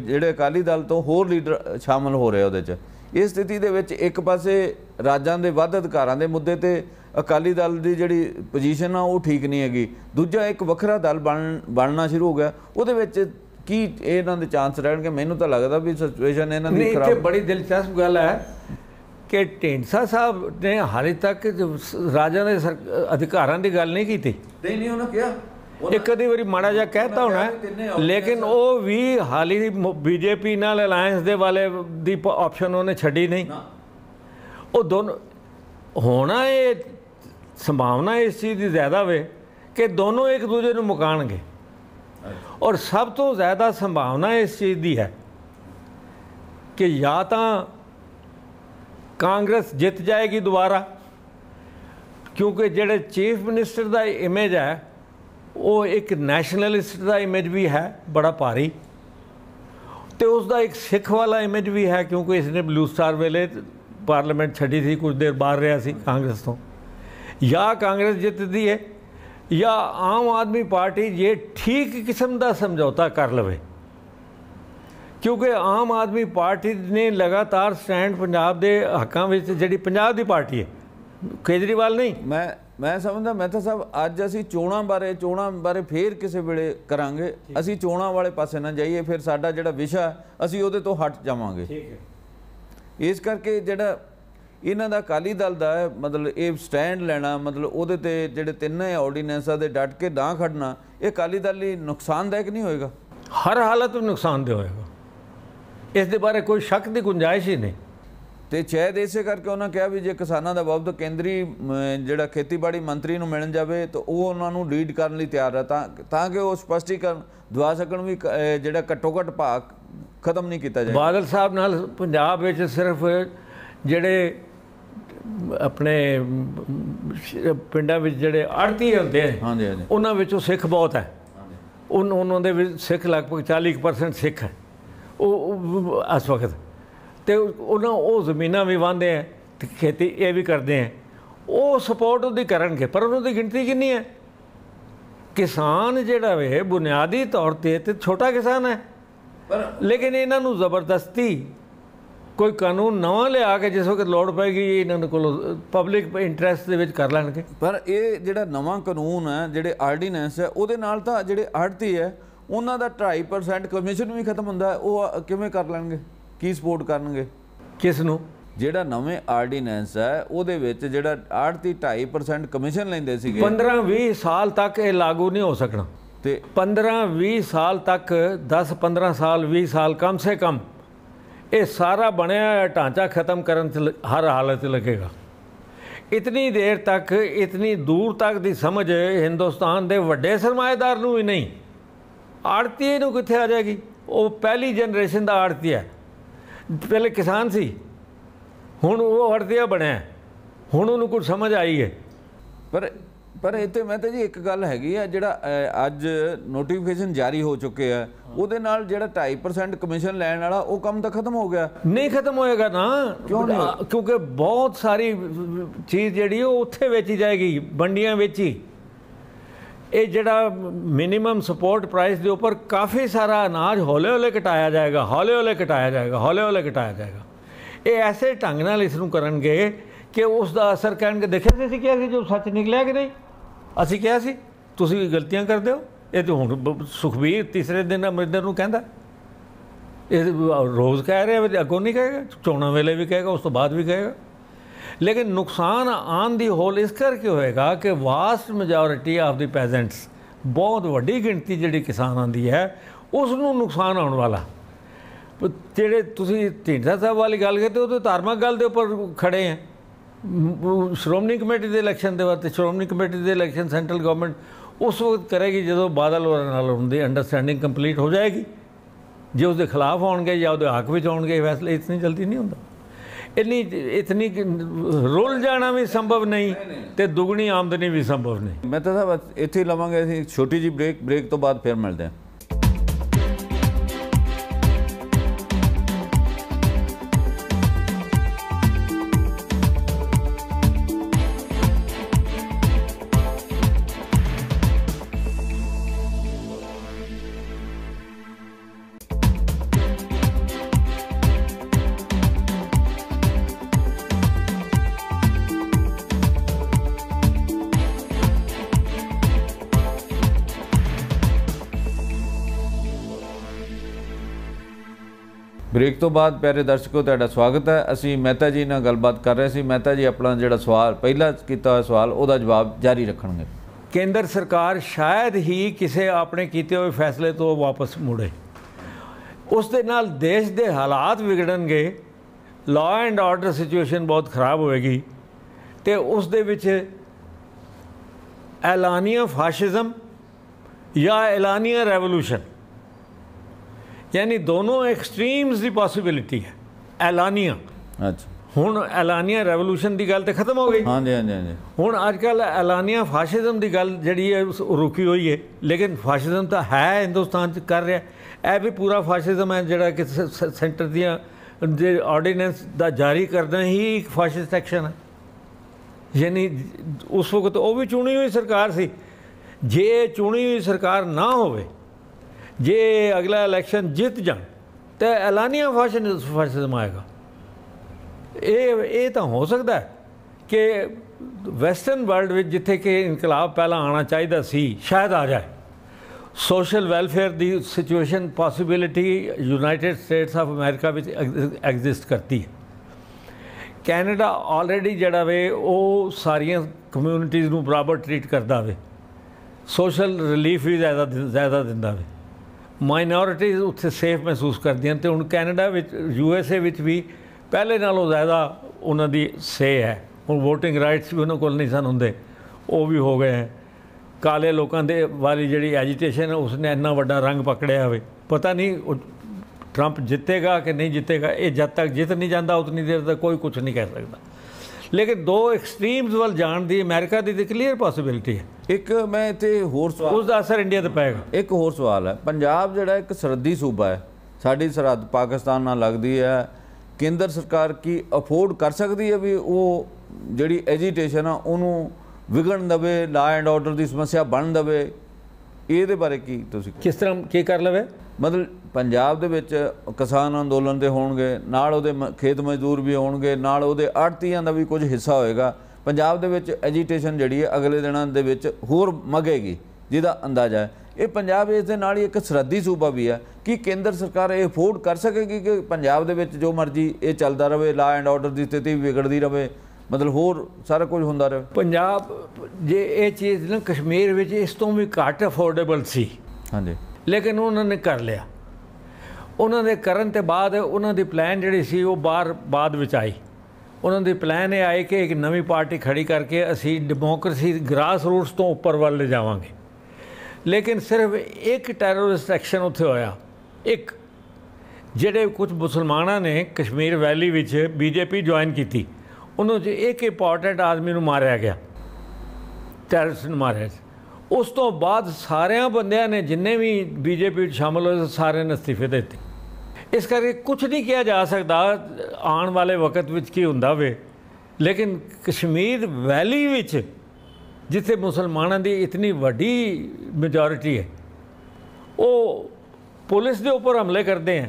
ਜਿਹੜੇ ਅਕਾਲੀ ਦਲ ਤੋਂ ਹੋਰ ਲੀਡਰ ਸ਼ਾਮਲ ਹੋ ਰਹੇ ਉਹਦੇ ਵਿੱਚ ਇਸ ਸਥਿਤੀ ਦੇ ਵਿੱਚ ਇੱਕ ਪਾਸੇ ਰਾਜਾਂ ਦੇ ਵੱਧ ਅਧਿਕਾਰਾਂ ਦੇ ਮੁੱਦੇ ਤੇ ਅਕਾਲੀ ਦਲ ਦੀ ਜਿਹੜੀ ਪੋਜੀਸ਼ਨ ਆ ਉਹ ਠੀਕ ਨਹੀਂ ਹੈਗੀ ਦੂਜਾ ਇੱਕ ਵੱਖਰਾ ਦਲ ਬਣ ਬਣਨਾ ਸ਼ੁਰੂ ਹੋ ਗਿਆ ਉਹਦੇ ਵਿੱਚ ਕੀ ਇਹਨਾਂ ਦੇ ਚਾਂਸ ਰਹਿਣਗੇ ਮੈਨੂੰ ਤਾਂ ਲੱਗਦਾ ਵੀ ਸਿਚੁਏਸ਼ਨ ਇਹਨਾਂ ਦੀ ਖਰਾਬ ਨਹੀਂ ਕਿ ਬੜੀ ਦਿਲਚਸਪ ਗੱਲ ਹੈ ਕਿ ਢੇਂਸਾ ਸਾਹਿਬ ਨੇ ਹਾਲੇ ਤੱਕ ਰਾਜਾ ਦੇ ਅਧਿਕਾਰਾਂ ਦੀ ਗੱਲ ਨਹੀਂ ਕੀਤੀ ਨਹੀਂ ਨਹੀਂ ਉਹਨਾਂ ਕਿਹਾ ਇੱਕ ਅਦੀ ਵਾਰੀ ਮਾੜਾ ਜਿਹਾ ਕਹਿਤਾ ਹੋਣਾ ਲੇਕਿਨ ਉਹ ਵੀ ਹਾਲੀ ਬੀਜੇਪੀ ਨਾਲ ਅਲਾਈਅੰਸ ਦੇ ਵਾਲੇ ਦੀ ਆਪਸ਼ਨ ਉਹਨੇ ਛੱਡੀ ਨਹੀਂ ਉਹ ਦੋਨੋਂ ਹੋਣਾ ਇਹ ਸੰਭਾਵਨਾ ਇਸ ਚੀਜ਼ ਦੀ ਜ਼ਿਆਦਾ ਵੇ ਕਿ ਦੋਨੋਂ ਇੱਕ ਦੂਜੇ ਨੂੰ ਮੁਕਾਣਗੇ ਔਰ ਸਭ ਤੋਂ ਜ਼ਿਆਦਾ ਸੰਭਾਵਨਾ ਇਸ ਚੀਜ਼ ਦੀ ਹੈ ਕਿ ਜਾਂ ਤਾਂ ਕਾਂਗਰਸ ਜਿੱਤ ਜਾਏਗੀ ਦੁਬਾਰਾ ਕਿਉਂਕਿ ਜਿਹੜੇ ਚੀਫ ਮਿਨਿਸਟਰ ਦਾ ਇਮੇਜ ਹੈ ਉਹ ਇੱਕ ਨੈਸ਼ਨਲਿਸਟ ਦਾ ਇਮੇਜ ਵੀ ਹੈ ਬੜਾ ਭਾਰੀ ਤੇ ਉਸ ਦਾ ਇੱਕ ਸਿੱਖ ਵਾਲਾ ਇਮੇਜ ਵੀ ਹੈ ਕਿਉਂਕਿ ਇਸ ਨੇ ਬਲੂ ਸਟਾਰ ਵੇਲੇ ਪਾਰਲੀਮੈਂਟ ਛੱਡੀ ਸੀ ਕੁਝ ਦੇਰ ਬਾਹਰ ਰਿਹਾ ਸੀ ਕਾਂਗਰਸ ਤੋਂ ਜਾਂ ਕਾਂਗਰਸ ਜਿੱਤਦੀ ਹੈ ਜਾਂ ਆਮ ਆਦਮੀ ਪਾਰਟੀ ਜੇ ਠੀਕ ਕਿਸਮ ਦਾ ਸਮਝੌਤਾ ਕਰ ਲਵੇ ਕਿਉਂਕਿ ਆਮ ਆਦਮੀ ਪਾਰਟੀ ਨੇ ਲਗਾਤਾਰ ਸਟੈਂਡ ਪੰਜਾਬ ਦੇ ਹੱਕਾਂ ਵਿੱਚ ਜਿਹੜੀ ਪੰਜਾਬ ਦੀ ਪਾਰਟੀ ਹੈ ਕੇਜਰੀਵਾਲ ਨਹੀਂ ਮੈਂ ਮੈਂ ਸਮਝਦਾ ਮੈਂ ਤਾਂ ਸਭ ਅੱਜ ਅਸੀਂ ਚੋਣਾਂ ਬਾਰੇ ਚੋਣਾਂ ਬਾਰੇ ਫੇਰ ਕਿਸੇ ਵੇਲੇ ਕਰਾਂਗੇ ਅਸੀਂ ਚੋਣਾਂ ਵਾਲੇ ਪਾਸੇ ਨਾ ਜਾਈਏ ਫਿਰ ਸਾਡਾ ਜਿਹੜਾ ਵਿਸ਼ਾ ਅਸੀਂ ਉਹਦੇ ਤੋਂ ਹਟ ਜਾਵਾਂਗੇ ਠੀਕ ਹੈ ਇਸ ਕਰਕੇ ਜਿਹੜਾ ਇਹਨਾਂ ਦਾ ਅਕਾਲੀ ਦਲ ਦਾ ਮਤਲਬ ਇਹ ਸਟੈਂਡ ਲੈਣਾ ਮਤਲਬ ਉਹਦੇ ਤੇ ਜਿਹੜੇ ਤਿੰਨ ਆਰਡੀਨੈਂਸਾਂ ਦੇ ਡਟ ਕੇ ਨਾ ਖੜਨਾ ਇਹ ਅਕਾਲੀ ਦਲ ਲਈ ਨੁਕਸਾਨਦਾਇਕ ਨਹੀਂ ਹੋਏਗਾ ਹਰ ਹਾਲਤ ਵਿੱਚ ਨੁਕਸਾਨਦੇ ਹੋਏਗਾ ਇਸ ਦੇ ਬਾਰੇ ਕੋਈ ਸ਼ੱਕ ਦੀ ਗੁੰਜਾਇਸ਼ ਹੀ ਨਹੀਂ ਤੇ ਚਾਹੇ ਇਸੇ ਕਰਕੇ ਉਹਨਾਂ ਕਿਹਾ ਵੀ ਜੇ ਕਿਸਾਨਾਂ ਦਾ ਵਫਦ ਕੇਂਦਰੀ ਜਿਹੜਾ ਖੇਤੀਬਾੜੀ ਮੰਤਰੀ ਨੂੰ ਮਿਲਣ ਜਾਵੇ ਤਾਂ ਉਹ ਉਹਨਾਂ ਨੂੰ ਲੀਡ ਕਰਨ ਲਈ ਤਿਆਰ ਹੈ ਤਾਂ ਤਾਂ ਕਿ ਉਹ ਸਪਸ਼ਟੀਕਰਨ ਦਵਾ ਸਕਣ ਵੀ ਜਿਹੜਾ ਘੱਟੋ ਘੱਟ ਭਾਗ ਖਤਮ ਨਹੀਂ ਕੀਤਾ ਜਾਏ ਬਾਦਲ ਸਾਹਿਬ ਨਾਲ ਪੰਜਾਬ ਵਿੱਚ ਸਿਰਫ ਜਿਹੜੇ ਆਪਣੇ ਪਿੰਡਾਂ ਵਿੱਚ ਜਿਹੜੇ ਆੜਤੀ ਹੁੰਦੇ ਆ ਹਾਂਜੀ ਹਾਂਜੀ ਉਹਨਾਂ ਵਿੱਚੋਂ ਸਿੱਖ ਬਹੁਤ ਹੈ ਉਹਨਾਂ ਉਹਨਾਂ ਦੇ ਵਿੱਚ ਸਿੱਖ ਲਗਭਗ 40% ਸਿੱਖ ਹੈ ਉਹ ਇਸ ਵਕਤ ਤੇ ਉਹਨਾਂ ਉਹ ਜ਼ਮੀਨਾਂ ਵੀ ਵਾਂਦੇ ਆ ਤੇ ਖੇਤੀ ਇਹ ਵੀ ਕਰਦੇ ਆ ਉਹ ਸਪੋਰਟ ਉਹਦੀ ਕਰਨਗੇ ਪਰ ਉਹਨਾਂ ਦੀ ਗਿਣਤੀ ਕਿੰਨੀ ਹੈ ਕਿਸਾਨ ਜਿਹੜਾ ਵੇ ਬੁਨਿਆਦੀ ਤੌਰ ਤੇ ਤੇ ਛੋਟਾ ਕਿਸਾਨ ਹੈ ਪਰ ਲੇਕਿਨ ਇਹਨਾਂ ਨੂੰ ਜ਼ਬਰਦਸਤੀ ਕੋਈ ਕਾਨੂੰਨ ਨਵਾਂ ਲਿਆ ਕੇ ਜਿਸ ਵਕਤ ਲੋੜ ਪੈਗੀ ਇਹਨਾਂ ਕੋਲ ਪਬਲਿਕ ਇੰਟਰਸਟ ਦੇ ਵਿੱਚ ਕਰ ਲੈਣਗੇ ਪਰ ਇਹ ਜਿਹੜਾ ਨਵਾਂ ਕਾਨੂੰਨ ਹੈ ਜਿਹੜੇ ਆਰਡੀਨੈਂਸ ਹੈ ਉਹਦੇ ਨਾਲ ਤਾਂ ਜਿਹੜੇ ਆੜਤੀ ਹੈ ਉਹਨਾਂ ਦਾ 2.5% ਕਮਿਸ਼ਨ ਵੀ ਖਤਮ ਹੁੰਦਾ ਉਹ ਕਿਵੇਂ ਕਰ ਲੈਣਗੇ ਕੀ ਸਪੋਰਟ ਕਰਨਗੇ ਕਿਸ ਨੂੰ ਜਿਹੜਾ ਨਵੇਂ ਆਰਡੀਨੈਂਸ ਹੈ ਉਹਦੇ ਵਿੱਚ ਜਿਹੜਾ 8.5% ਕਮਿਸ਼ਨ ਲੈਂਦੇ ਸੀਗੇ 15 20 ਸਾਲ ਤੱਕ ਇਹ ਲਾਗੂ ਨਹੀਂ ਹੋ ਸਕਣਾ ਤੇ 15 20 ਸਾਲ ਤੱਕ 10 15 ਸਾਲ 20 ਸਾਲ ਕਮ ਸੇ ਕਮ ਇਹ ਸਾਰਾ ਬਣਿਆ ਹੋਇਆ ਢਾਂਚਾ ਖਤਮ ਕਰਨ ਤੇ ਹਰ ਹਾਲਤ ਲੱਗੇਗਾ ਇਤਨੀ ਦੇਰ ਤੱਕ ਇਤਨੀ ਦੂਰ ਤੱਕ ਦੀ ਸਮਝ ਹਿੰਦੁਸਤਾਨ ਦੇ ਵੱਡੇ ਸਰਮਾਇਦਾਰ ਨੂੰ ਹੀ ਨਹੀਂ ਆੜਤੀ ਨੂੰ ਕਿੱਥੇ ਆ ਜਾਏਗੀ ਉਹ ਪਹਿਲੀ ਜਨਰੇਸ਼ਨ ਦਾ ਆੜਤੀ ਹੈ ਪਹਿਲੇ ਕਿਸਾਨ ਸੀ ਹੁਣ ਉਹ ਆੜਤੀਆ ਬਣਿਆ ਹੁਣ ਉਹਨੂੰ ਕੁਝ ਸਮਝ ਆਈ ਹੈ ਪਰ ਪਰ ਇਹ ਤੇ ਮੈਂ ਤਾਂ ਜੀ ਇੱਕ ਗੱਲ ਹੈਗੀ ਆ ਜਿਹੜਾ ਅੱਜ ਨੋਟੀਫਿਕੇਸ਼ਨ ਜਾਰੀ ਹੋ ਚੁੱਕੇ ਆ ਉਹਦੇ ਨਾਲ ਜਿਹੜਾ 2.5% ਕਮਿਸ਼ਨ ਲੈਣ ਵਾਲਾ ਉਹ ਕੰਮ ਤਾਂ ਖਤਮ ਹੋ ਗਿਆ ਨਹੀਂ ਖਤਮ ਹੋਏਗਾ ਨਾ ਕਿਉਂ ਨਹੀਂ ਕਿਉਂਕਿ ਬਹੁਤ ਸਾਰੀ ਚੀਜ਼ ਜਿਹੜੀ ਉਹ ਉੱਥੇ ਵੇਚੀ ਜਾਏਗੀ ਬੰਡੀਆਂ ਵਿੱਚ ਹੀ ਇਹ ਜਿਹੜਾ ਮਿਨੀਮਮ ਸਪੋਰਟ ਪ੍ਰਾਈਸ ਦੇ ਉੱਪਰ ਕਾਫੀ ਸਾਰਾ ਅਨਾਜ ਹੌਲੇ ਹੌਲੇ ਘਟਾਇਆ ਜਾਏਗਾ ਹੌਲੇ ਹੌਲੇ ਘਟਾਇਆ ਜਾਏਗਾ ਹੌਲੇ ਹੌਲੇ ਘਟਾਇਆ ਜਾਏਗਾ ਇਹ ਐਸੇ ਢੰਗ ਨਾਲ ਇਸ ਨੂੰ ਕਰਨਗੇ ਕਿ ਉਸ ਦਾ ਅਸਰ ਕਹਿਣਗੇ ਦੇਖਿਆ ਸੀ ਕਿ ਜੋ ਸੱਚ ਨਿਕਲਿਆ ਕਿ ਨਹੀਂ ਅਸੀਂ ਕਿਹਾ ਸੀ ਤੁਸੀਂ ਵੀ ਗਲਤੀਆਂ ਕਰਦੇ ਹੋ ਇਹ ਤੇ ਹੁਣ ਸੁਖਬੀਰ ਤੀਸਰੇ ਦਿਨ ਅਮਰਿੰਦਰ ਨੂੰ ਕਹਿੰਦਾ ਇਹ ਰੋਜ਼ ਕਹਿ ਰਿਹਾ ਵੀ ਅਗੋਂ ਨਹੀਂ ਕਹੇਗਾ ਚੋਣਾਂ ਵੇਲੇ ਵੀ ਕਹੇਗਾ ਉਸ ਤੋਂ ਬਾਅਦ ਵੀ ਕਹੇਗਾ ਲੇਕਿਨ ਨੁਕਸਾਨ ਆਨ ਦੀ ਹੋਲ ਇਸ ਕਰਕੇ ਹੋਏਗਾ ਕਿ vast majority of the peasants ਬਹੁਤ ਵੱਡੀ ਗਿਣਤੀ ਜਿਹੜੀ ਕਿਸਾਨਾਂ ਦੀ ਹੈ ਉਸ ਨੂੰ ਨੁਕਸਾਨ ਆਉਣ ਵਾਲਾ ਜਿਹੜੇ ਤੁਸੀਂ ਢੀਂਡਾ ਸਾਹਿਬ ਵਾਲੀ ਗੱਲ ਕਰਦੇ ਹੋ ਤੇ ਧਾਰਮਿਕ ਗੱਲ ਦੇ ਉੱਪਰ ਖੜੇ ਆ ਸ਼੍ਰੋਮਣੀ ਕਮੇਟੀ ਦੇ ਇਲੈਕਸ਼ਨ ਦੇ ਵਾਸਤੇ ਸ਼੍ਰੋਮਣੀ ਕਮੇਟੀ ਦੇ ਇਲੈਕਸ਼ਨ ਸੈਂਟਰਲ ਗਵਰਨਮੈਂਟ ਉਸ ਵਕਤ ਕਰੇਗੀ ਜਦੋਂ ਬਾਦਲ ਹੋਰਾਂ ਨਾਲ ਹੁੰਦੀ ਅੰਡਰਸਟੈਂਡਿੰਗ ਕੰਪਲੀਟ ਹੋ ਜਾਏਗੀ ਜੇ ਉਸ ਦੇ ਖਿਲਾਫ ਹੋਣਗੇ ਜਾਂ ਉਹਦੇ ਹੱਕ ਵਿੱਚ ਹੋਣਗੇ ਫੈਸਲੇ ਇਤਨੀ ਜਲਦੀ ਨਹੀਂ ਹੁੰਦਾ ਇਨੀ ਇਤਨੀ ਰੋਲ ਜਾਣਾ ਵੀ ਸੰਭਵ ਨਹੀਂ ਤੇ ਦੁਗਣੀ ਆਮਦਨੀ ਵੀ ਸੰਭਵ ਨਹੀਂ ਮੈਂ ਤਾਂ ਇੱਥੇ ਲਵਾਂਗੇ ਅਸੀਂ ਛੋਟੀ ਜੀ ਬ੍ਰੇਕ ਬ੍ਰੇਕ ਤੋਂ ਬਾਅਦ ਫਿਰ ਮਿਲਦੇ ਹਾਂ ਬ੍ਰੇਕ ਤੋਂ ਬਾਅਦ ਪਿਆਰੇ ਦਰਸ਼ਕੋ ਤੁਹਾਡਾ ਸਵਾਗਤ ਹੈ ਅਸੀਂ ਮਹਿਤਾ ਜੀ ਨਾਲ ਗੱਲਬਾਤ ਕਰ ਰਹੇ ਸੀ ਮਹਿਤਾ ਜੀ ਆਪਣਾ ਜਿਹੜਾ ਸਵਾਲ ਪਹਿਲਾਂ ਕੀਤਾ ਹੋਇਆ ਸਵਾਲ ਉਹਦਾ ਜਵਾਬ ਜਾਰੀ ਰੱਖਣਗੇ ਕੇਂਦਰ ਸਰਕਾਰ ਸ਼ਾਇਦ ਹੀ ਕਿਸੇ ਆਪਣੇ ਕੀਤੇ ਹੋਏ ਫੈਸਲੇ ਤੋਂ ਵਾਪਸ ਮੁੜੇ ਉਸ ਦੇ ਨਾਲ ਦੇਸ਼ ਦੇ ਹਾਲਾਤ ਵਿਗੜਨਗੇ ਲਾਅ ਐਂਡ ਆਰਡਰ ਸਿਚੁਏਸ਼ਨ ਬਹੁਤ ਖਰਾਬ ਹੋਏਗੀ ਤੇ ਉਸ ਦੇ ਵਿੱਚ ਐਲਾਨੀਆ ਫਾਸ਼ਿਜ਼ਮ ਜਾਂ ਐਲਾਨੀਆ ਰੈਵੋਲੂਸ਼ਨ ਯਾਨੀ ਦੋਨੋਂ ਐਕਸਟ੍ਰੀਮਸ ਦੀ ਪੋਸਿਬਿਲਿਟੀ ਹੈ ਐਲਾਨੀਆਂ ਅੱਛਾ ਹੁਣ ਐਲਾਨੀਆਂ ਰੈਵੋਲੂਸ਼ਨ ਦੀ ਗੱਲ ਤੇ ਖਤਮ ਹੋ ਗਈ ਹਾਂਜੀ ਹਾਂਜੀ ਹਾਂਜੀ ਹੁਣ ਅੱਜ ਕੱਲ ਐਲਾਨੀਆਂ ਫਾਸ਼ਿਜ਼ਮ ਦੀ ਗੱਲ ਜਿਹੜੀ ਹੈ ਰੁਕੀ ਹੋਈ ਹੈ ਲੇਕਿਨ ਫਾਸ਼ਿਜ਼ਮ ਤਾਂ ਹੈ ਹਿੰਦੁਸਤਾਨ ਚ ਕਰ ਰਿਹਾ ਇਹ ਵੀ ਪੂਰਾ ਫਾਸ਼ਿਜ਼ਮ ਹੈ ਜਿਹੜਾ ਕਿ ਸੈਂਟਰ ਦੀਆਂ ਜੇ ਆਰਡੀਨੈਂਸ ਦਾ ਜਾਰੀ ਕਰਦਾ ਹੀ ਇੱਕ ਫਾਸ਼ਿਸਟ ਐਕਸ਼ਨ ਹੈ ਯਾਨੀ ਉਸ ਵਕਤ ਉਹ ਵੀ ਚੁਣੀ ਹੋਈ ਸਰਕਾਰ ਸੀ ਜੇ ਚੁਣੀ ਹੋਈ ਸਰਕਾਰ ਨਾ ਹੋਵੇ ਜੇ ਅਗਲਾ ਇਲੈਕਸ਼ਨ ਜਿੱਤ ਜਾਣ ਤੇ ਐਲਾਨੀਆ ਫਾਸ਼ਨ ਫਾਸ਼ਨ ਆਏਗਾ ਇਹ ਇਹ ਤਾਂ ਹੋ ਸਕਦਾ ਕਿ ਵੈਸਟਰਨ ਵਰਲਡ ਵਿੱਚ ਜਿੱਥੇ ਕਿ ਇਨਕਲਾਬ ਪਹਿਲਾਂ ਆਣਾ ਚਾਹੀਦਾ ਸੀ ਸ਼ਾਇਦ ਆ ਜਾਏ ਸੋਸ਼ਲ ਵੈਲਫੇਅਰ ਦੀ situation possibility United States of America ਵਿੱਚ ਐਗਜ਼ਿਸਟ ਕਰਦੀ ਹੈ ਕੈਨੇਡਾ ਆਲਰੇਡੀ ਜਿਹੜਾ ਵੇ ਉਹ ਸਾਰੀਆਂ ਕਮਿਊਨਿਟੀਆਂ ਨੂੰ ਬਰਾਬਰ ਟ੍ਰੀਟ ਕਰਦਾ ਵੇ ਸੋਸ਼ਲ ਰਿਲੀਫ ਵੀ ਜ਼ਿਆਦਾ ਜ਼ਿਆਦਾ ਦਿੰਦਾ ਵੇ ਮਾਈਨੋਰਿਟੀਜ਼ ਉੱਥੇ ਸੇਫ ਮਹਿਸੂਸ ਕਰਦੀਆਂ ਤੇ ਹੁਣ ਕੈਨੇਡਾ ਵਿੱਚ ਯੂ ਐਸ ਏ ਵਿੱਚ ਵੀ ਪਹਿਲੇ ਨਾਲੋਂ ਜ਼ਿਆਦਾ ਉਹਨਾਂ ਦੀ ਸੇ ਹੈ ਹੁਣ VOTING RIGHTS ਵੀ ਉਹਨਾਂ ਕੋਲ ਨਹੀਂ ਸਨ ਹੁੰਦੇ ਉਹ ਵੀ ਹੋ ਗਏ ਹੈ ਕਾਲੇ ਲੋਕਾਂ ਦੇ ਵਾਲੀ ਜਿਹੜੀ ਐਜੀਟੇਸ਼ਨ ਉਸ ਨੇ ਇੰਨਾ ਵੱਡਾ ਰੰਗ ਪਕੜਿਆ ਹੋਵੇ ਪਤਾ ਨਹੀਂ ਟਰੰਪ ਜਿੱਤੇਗਾ ਕਿ ਨਹੀਂ ਜਿੱਤੇਗਾ ਇਹ ਜਦ ਤੱਕ ਜਿੱਤ ਨਹੀਂ ਜਾਂਦਾ ਉਤਨੀ ਦੇਰ ਤੱਕ ਕੋਈ ਕੁਝ ਨਹੀਂ ਕਹਿ ਸਕਦਾ ਲੇਕਿਨ ਦੋ ਐਕਸਟ੍ਰੀਮਸ ਵੱਲ ਜਾਣ ਦੀ ਅਮਰੀਕਾ ਦੀ ਤੇ ਕਲੀਅਰ ਪੋਸਿਬਿਲਿਟੀ ਹੈ ਇੱਕ ਮੈਂ ਇੱਥੇ ਹੋਰ ਸਵਾਲ ਉਸ ਦਾ ਅਸਰ ਇੰਡੀਆ ਤੇ ਪਏਗਾ ਇੱਕ ਹੋਰ ਸਵਾਲ ਹੈ ਪੰਜਾਬ ਜਿਹੜਾ ਇੱਕ ਸਰਦੀ ਸੂਬਾ ਹੈ ਸਾਡੀ ਸਰਹੱਦ ਪਾਕਿਸਤਾਨ ਨਾਲ ਲੱਗਦੀ ਹੈ ਕੇਂਦਰ ਸਰਕਾਰ ਕੀ ਅਫੋਰਡ ਕਰ ਸਕਦੀ ਹੈ ਵੀ ਉਹ ਜਿਹੜੀ ਐਜੀਟੇਸ਼ਨ ਆ ਉਹਨੂੰ ਵਿਗੜਨ ਦਵੇ ਲਾ ਐਂਡ ਆਰਡਰ ਦੀ ਸਮੱਸਿਆ ਬਣ ਦਵੇ ਇਹਦੇ ਬਾਰੇ ਕੀ ਤੁਸੀਂ ਕਿਸ ਤਰ੍ਹਾਂ ਕੀ ਕਰ ਲਵੇ ਮਤਲਬ ਪੰਜਾਬ ਦੇ ਵਿੱਚ ਕਿਸਾਨ ਅੰਦੋਲਨ ਦੇ ਹੋਣਗੇ ਨਾਲ ਉਹਦੇ ਖੇਤ ਮਜ਼ਦੂਰ ਵੀ ਹੋਣਗੇ ਨਾਲ ਉਹਦੇ ਆੜਤੀਆਂ ਦਾ ਵੀ ਕੁਝ ਹਿੱਸਾ ਹੋਏਗਾ ਪੰਜਾਬ ਦੇ ਵਿੱਚ ਐਜੀਟੇਸ਼ਨ ਜਿਹੜੀ ਹੈ ਅਗਲੇ ਦਿਨਾਂ ਦੇ ਵਿੱਚ ਹੋਰ ਮਗੇਗੀ ਜਿਹਦਾ ਅੰਦਾਜ਼ਾ ਹੈ ਇਹ ਪੰਜਾਬ ਇਸ ਦੇ ਨਾਲ ਹੀ ਇੱਕ ਸਰਹੱਦੀ ਸੂਬਾ ਵੀ ਹੈ ਕਿ ਕੇਂਦਰ ਸਰਕਾਰ ਇਹ ਅਫੋਰਡ ਕਰ ਸਕੇਗੀ ਕਿ ਪੰਜਾਬ ਦੇ ਵਿੱਚ ਜੋ ਮਰਜ਼ੀ ਇਹ ਚੱਲਦਾ ਰਹੇ ਲਾ ਐਂਡ ਆਰਡਰ ਦੀ ਸਥਿਤੀ ਵਿਗੜਦੀ ਰਹੇ ਮਤਲਬ ਹੋਰ ਸਾਰਾ ਕੁਝ ਹੁੰਦਾ ਰਹੇ ਪੰਜਾਬ ਜੇ ਇਹ ਚੀਜ਼ ਨਾ ਕਸ਼ਮੀਰ ਵਿੱਚ ਇਸ ਤੋਂ ਵੀ ਘੱਟ ਅਫੋਰਡੇਬਲ ਸੀ ਹਾਂਜੀ ਲੇਕਿਨ ਉਹਨਾਂ ਨੇ ਕਰ ਲਿਆ ਉਹਨਾਂ ਦੇ ਕਰਨ ਤੇ ਬਾਅਦ ਉਹਨਾਂ ਦੀ ਪਲਾਨ ਜਿਹੜੀ ਸੀ ਉਹ ਬਾਅਦ ਵਿੱਚ ਆਈ ਉਹਨਾਂ ਦੇ ਪਲਾਨ ਇਹ ਆਏ ਕਿ ਇੱਕ ਨਵੀਂ ਪਾਰਟੀ ਖੜੀ ਕਰਕੇ ਅਸੀਂ ਡੈਮੋਕ੍ਰੇਸੀ ਗ੍ਰਾਸ ਰੂਟਸ ਤੋਂ ਉੱਪਰ ਵੱਲ ਲੈ ਜਾਵਾਂਗੇ ਲੇਕਿਨ ਸਿਰਫ ਇੱਕ ਟੈਰਰਿਸਟ ਐਕਸ਼ਨ ਉੱਥੇ ਹੋਇਆ ਇੱਕ ਜਿਹੜੇ ਕੁਝ ਮੁਸਲਮਾਨਾਂ ਨੇ ਕਸ਼ਮੀਰ ਵੈਲੀ ਵਿੱਚ ਬੀਜੇਪੀ ਜੁਆਇਨ ਕੀਤੀ ਉਹਨਾਂ 'ਚ ਇੱਕ ਇੰਪੋਰਟੈਂਟ ਆਦਮੀ ਨੂੰ ਮਾਰਿਆ ਗਿਆ ਟੈਰਰਿਸਟ ਨੂੰ ਮਾਰਿਆ ਉਸ ਤੋਂ ਬਾਅਦ ਸਾਰਿਆਂ ਬੰਦਿਆਂ ਨੇ ਜਿੰਨੇ ਵੀ ਬੀਜੇਪੀ ਵਿੱਚ ਸ਼ਾਮਲ ਹੋਏ ਸਾਰੇ ਨੇ ਅਸਤੀਫੇ ਦਿੱਤੇ ਇਸ ਕਰਕੇ ਕੁਝ ਨਹੀਂ ਕਿਹਾ ਜਾ ਸਕਦਾ ਆਉਣ ਵਾਲੇ ਵਕਤ ਵਿੱਚ ਕੀ ਹੁੰਦਾ ਵੇ ਲੇਕਿਨ ਕਸ਼ਮੀਰ ਵੈਲੀ ਵਿੱਚ ਜਿੱਥੇ ਮੁਸਲਮਾਨਾਂ ਦੀ ਇਤਨੀ ਵੱਡੀ ਮੈਜੋਰਿਟੀ ਹੈ ਉਹ ਪੁਲਿਸ ਦੇ ਉੱਪਰ ਹਮਲੇ ਕਰਦੇ ਆ